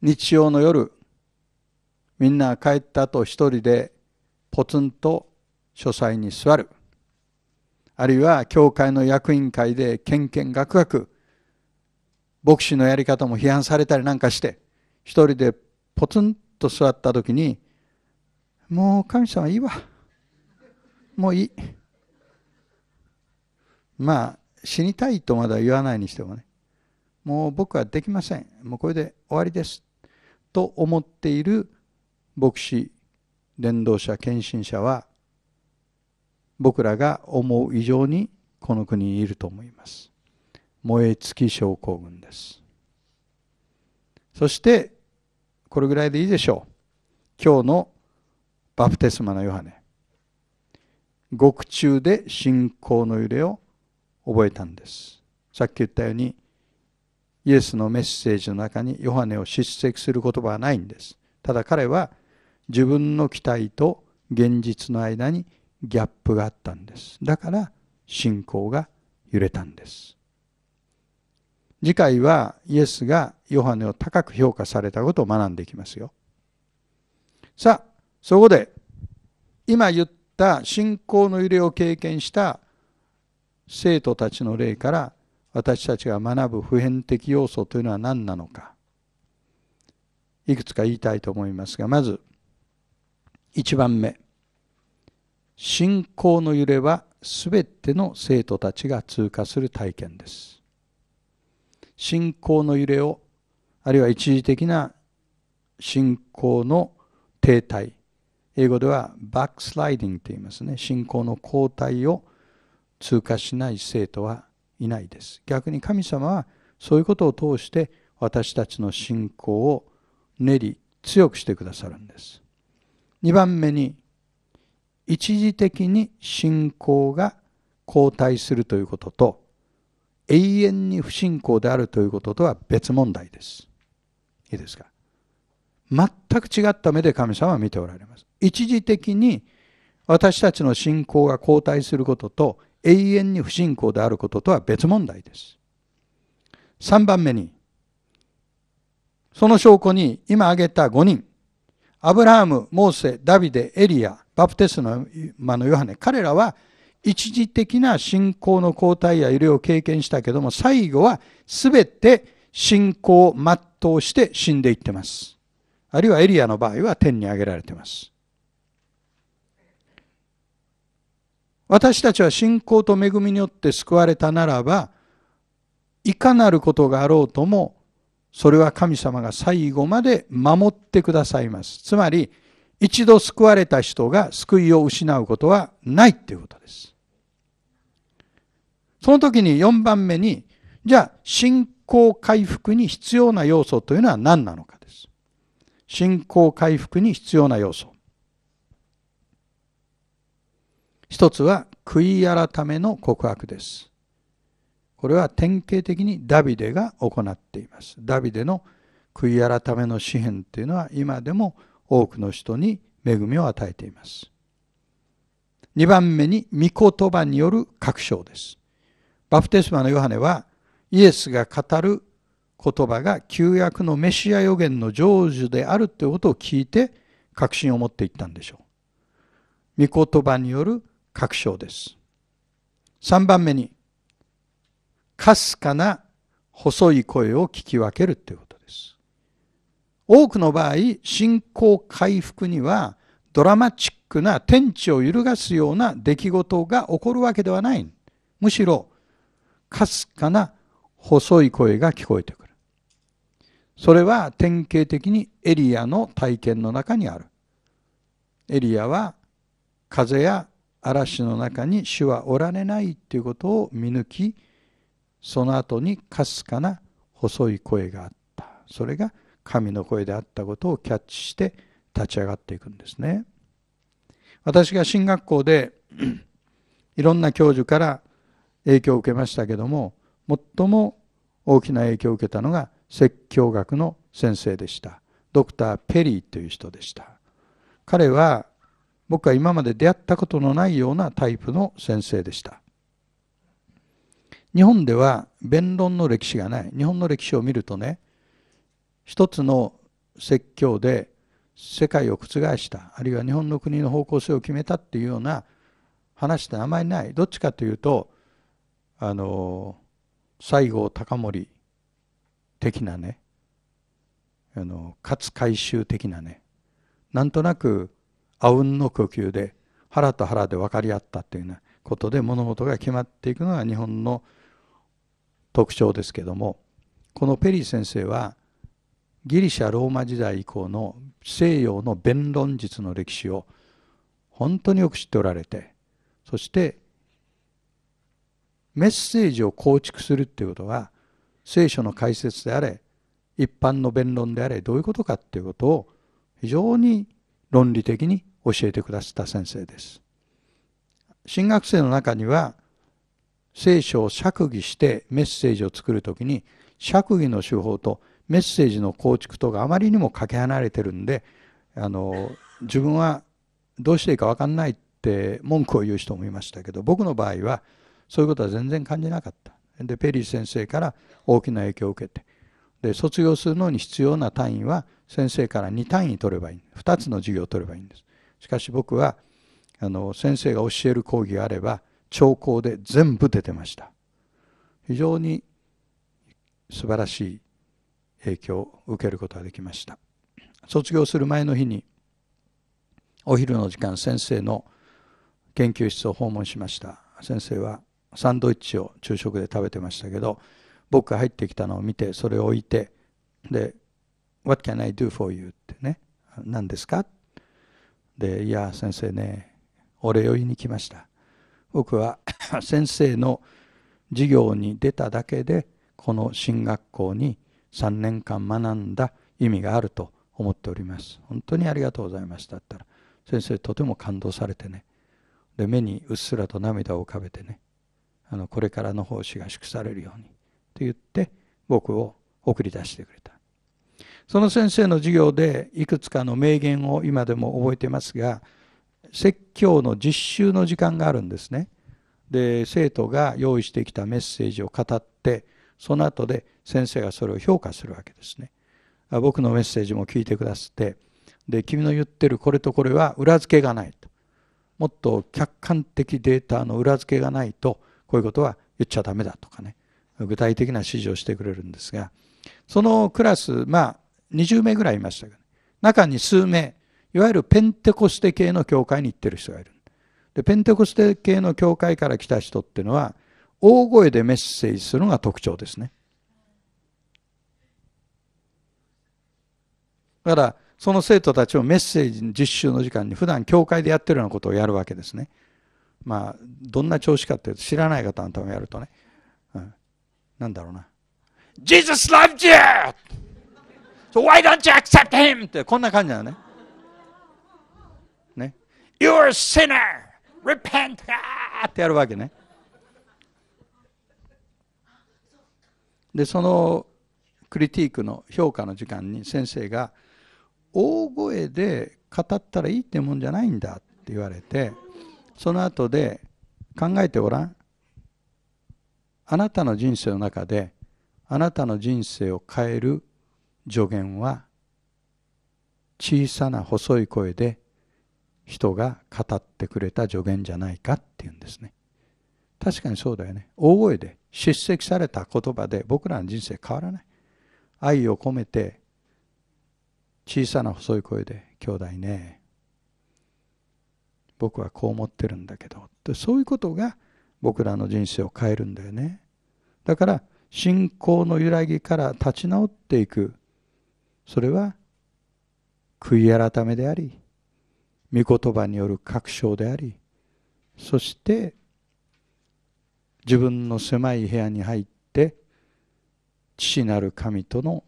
日曜の夜みんな帰った後一人でポツンと書斎に座るあるいは教会の役員会でけんけんがくがく牧師のやり方も批判されたりなんかして一人でポツンと座った時にもう神様いいわもういいまあ死にたいとまだ言わないにしてもねもう僕はできませんもうこれで終わりですと思っている牧師伝道者献身者は僕らが思う以上にこの国にいると思います燃え尽き症候群ですそしてこれぐらいでいいでしょう今日のバプテスマのヨハネ獄中で信仰の揺れを覚えたんですさっき言ったようにイエスのメッセージの中にヨハネを叱責する言葉はないんですただ彼は自分の期待と現実の間にギャップがあったんです。だから信仰が揺れたんです。次回はイエスがヨハネを高く評価されたことを学んでいきますよ。さあ、そこで今言った信仰の揺れを経験した生徒たちの例から私たちが学ぶ普遍的要素というのは何なのかいくつか言いたいと思いますがまず1番目信仰の揺れは全ての生徒たちが通過する体験です信仰の揺れをあるいは一時的な信仰の停滞英語ではバックスライディングと言いますね信仰の後退を通過しない生徒はいないです逆に神様はそういうことを通して私たちの信仰を練り強くしてくださるんです2番目に一時的に信仰が後退するということと永遠に不信仰であるということとは別問題です。いいですか全く違った目で神様は見ておられます。一時的に私たちの信仰が後退することと永遠に不信仰であることとは別問題です。3番目にその証拠に今挙げた5人アブラハム、モーセ、ダビデ、エリア、バプテスマのヨハネ、彼らは一時的な信仰の交代や揺れを経験したけども、最後は全て信仰を全うして死んでいってます。あるいはエリアの場合は天に上げられています。私たちは信仰と恵みによって救われたならば、いかなることがあろうともそれは神様が最後まで守ってくださいます。つまり、一度救われた人が救いを失うことはないっていうことです。その時に4番目に、じゃあ、信仰回復に必要な要素というのは何なのかです。信仰回復に必要な要素。一つは、悔い改めの告白です。これは典型的にダビデが行っていますダビデの悔い改めの詩篇というのは今でも多くの人に恵みを与えています2番目に御言葉による確証ですバプテスマのヨハネはイエスが語る言葉が旧約のメシア予言の成就であるということを聞いて確信を持っていったんでしょう。御言葉による確証です。3番目にかすかな細い声を聞き分けるということです。多くの場合、信仰回復にはドラマチックな天地を揺るがすような出来事が起こるわけではない。むしろ、かすかな細い声が聞こえてくる。それは典型的にエリアの体験の中にある。エリアは風や嵐の中に主はおられないということを見抜きその後にかすかな細い声があったそれが神の声であったことをキャッチして立ち上がっていくんですね私が進学校で いろんな教授から影響を受けましたけども最も大きな影響を受けたのが説教学の先生でしたドクター・ペリーという人でした彼は僕は今まで出会ったことのないようなタイプの先生でした日本では弁論の歴史がない日本の歴史を見るとね一つの説教で世界を覆したあるいは日本の国の方向性を決めたっていうような話ってあまりないどっちかというとあの西郷隆盛的なねあの勝海舟的なねなんとなくあうんの呼吸で腹と腹で分かり合ったっていうようなことで物事が決まっていくのが日本の特徴ですけどもこのペリー先生はギリシャ・ローマ時代以降の西洋の弁論術の歴史を本当によく知っておられてそしてメッセージを構築するっていうことは聖書の解説であれ一般の弁論であれどういうことかっていうことを非常に論理的に教えてくださった先生です。進学生の中には聖書を釈義してメッセージを作る時に釈義の手法とメッセージの構築とがあまりにもかけ離れてるんであの自分はどうしていいか分かんないって文句を言う人もいましたけど僕の場合はそういうことは全然感じなかった。でペリー先生から大きな影響を受けてで卒業するのに必要な単位は先生から2単位取ればいい2つの授業を取ればいいんです。しかし僕はあの先生が教える講義があれば兆候で全部出てました非常に素晴らしい影響を受けることができました卒業する前の日にお昼の時間先生の研究室を訪問しました先生はサンドイッチを昼食で食べてましたけど僕が入ってきたのを見てそれを置いてで「What can I do for you?」ってね「何ですか?」で「いや先生ねお礼を言いに来ました」僕は 先生の授業に出ただけでこの進学校に3年間学んだ意味があると思っております本当にありがとうございましたったら先生とても感動されてねで目にうっすらと涙を浮かべてねあのこれからの奉仕が祝されるようにと言って僕を送り出してくれたその先生の授業でいくつかの名言を今でも覚えてますが説教の実習の時間があるんですね。で生徒が用意してきたメッセージを語ってその後で先生がそれを評価するわけですね。僕のメッセージも聞いてくださってで君の言ってるこれとこれは裏付けがないともっと客観的データの裏付けがないとこういうことは言っちゃダメだとかね具体的な指示をしてくれるんですがそのクラスまあ20名ぐらいいましたが、ど、中に数名いわゆるペンテコステ系の教会に行ってる人がいる。で、ペンテコステ系の教会から来た人っていうのは、大声でメッセージするのが特徴ですね。だから、その生徒たちをメッセージ実習の時間に普段教会でやってるようなことをやるわけですね。まあ、どんな調子かっていうと、知らない方のためやるとね、うん、なんだろうな。Jesus loved you! So why don't you accept him? ってこんな感じなのね。You're a sinner! Repent! ってやるわけね。で、そのクリティークの評価の時間に先生が大声で語ったらいいってもんじゃないんだって言われてその後で考えてごらんあなたの人生の中であなたの人生を変える助言は小さな細い声で人が語ってくれた助言じゃないかっていうんですね。確かにそうだよね。大声で叱責された言葉で僕らの人生変わらない。愛を込めて小さな細い声で「兄弟ね僕はこう思ってるんだけど」ってそういうことが僕らの人生を変えるんだよね。だから信仰の揺らぎから立ち直っていくそれは悔い改めであり御言葉による確証でありそして自分の狭い部屋に入って父なる神との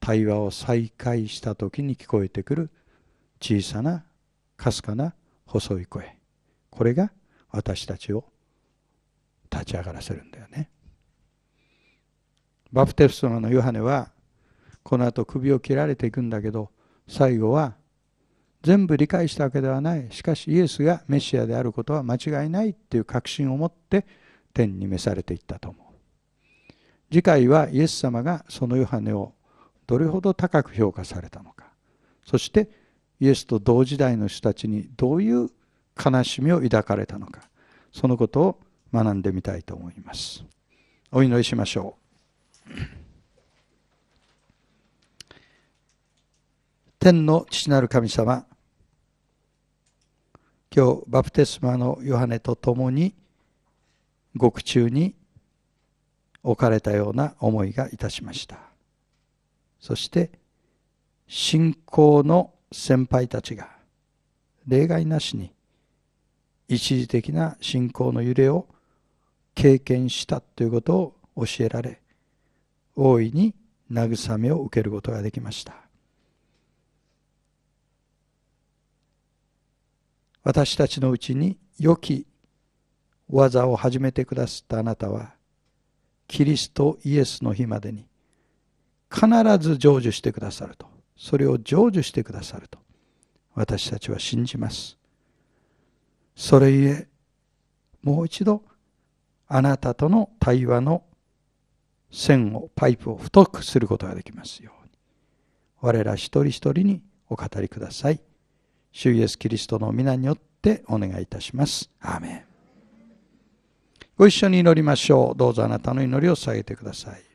対話を再開した時に聞こえてくる小さなかすかな細い声これが私たちを立ち上がらせるんだよね。バプテスマのヨハネはこの後首を切られていくんだけど最後は全部理解したわけではないしかしイエスがメシアであることは間違いないっていう確信を持って天に召されていったと思う次回はイエス様がそのヨハネをどれほど高く評価されたのかそしてイエスと同時代の人たちにどういう悲しみを抱かれたのかそのことを学んでみたいと思いますお祈りしましょう天の父なる神様今日バプテスマのヨハネと共に獄中に置かれたような思いがいたしましたそして信仰の先輩たちが例外なしに一時的な信仰の揺れを経験したということを教えられ大いに慰めを受けることができました私たちのうちに良き技を始めてくださったあなたはキリストイエスの日までに必ず成就してくださるとそれを成就してくださると私たちは信じますそれゆえもう一度あなたとの対話の線をパイプを太くすることができますように我ら一人一人にお語りください。主イエスキリストの皆によってお願いいたします。アーメンご一緒に祈りましょう。どうぞあなたの祈りを下げてください。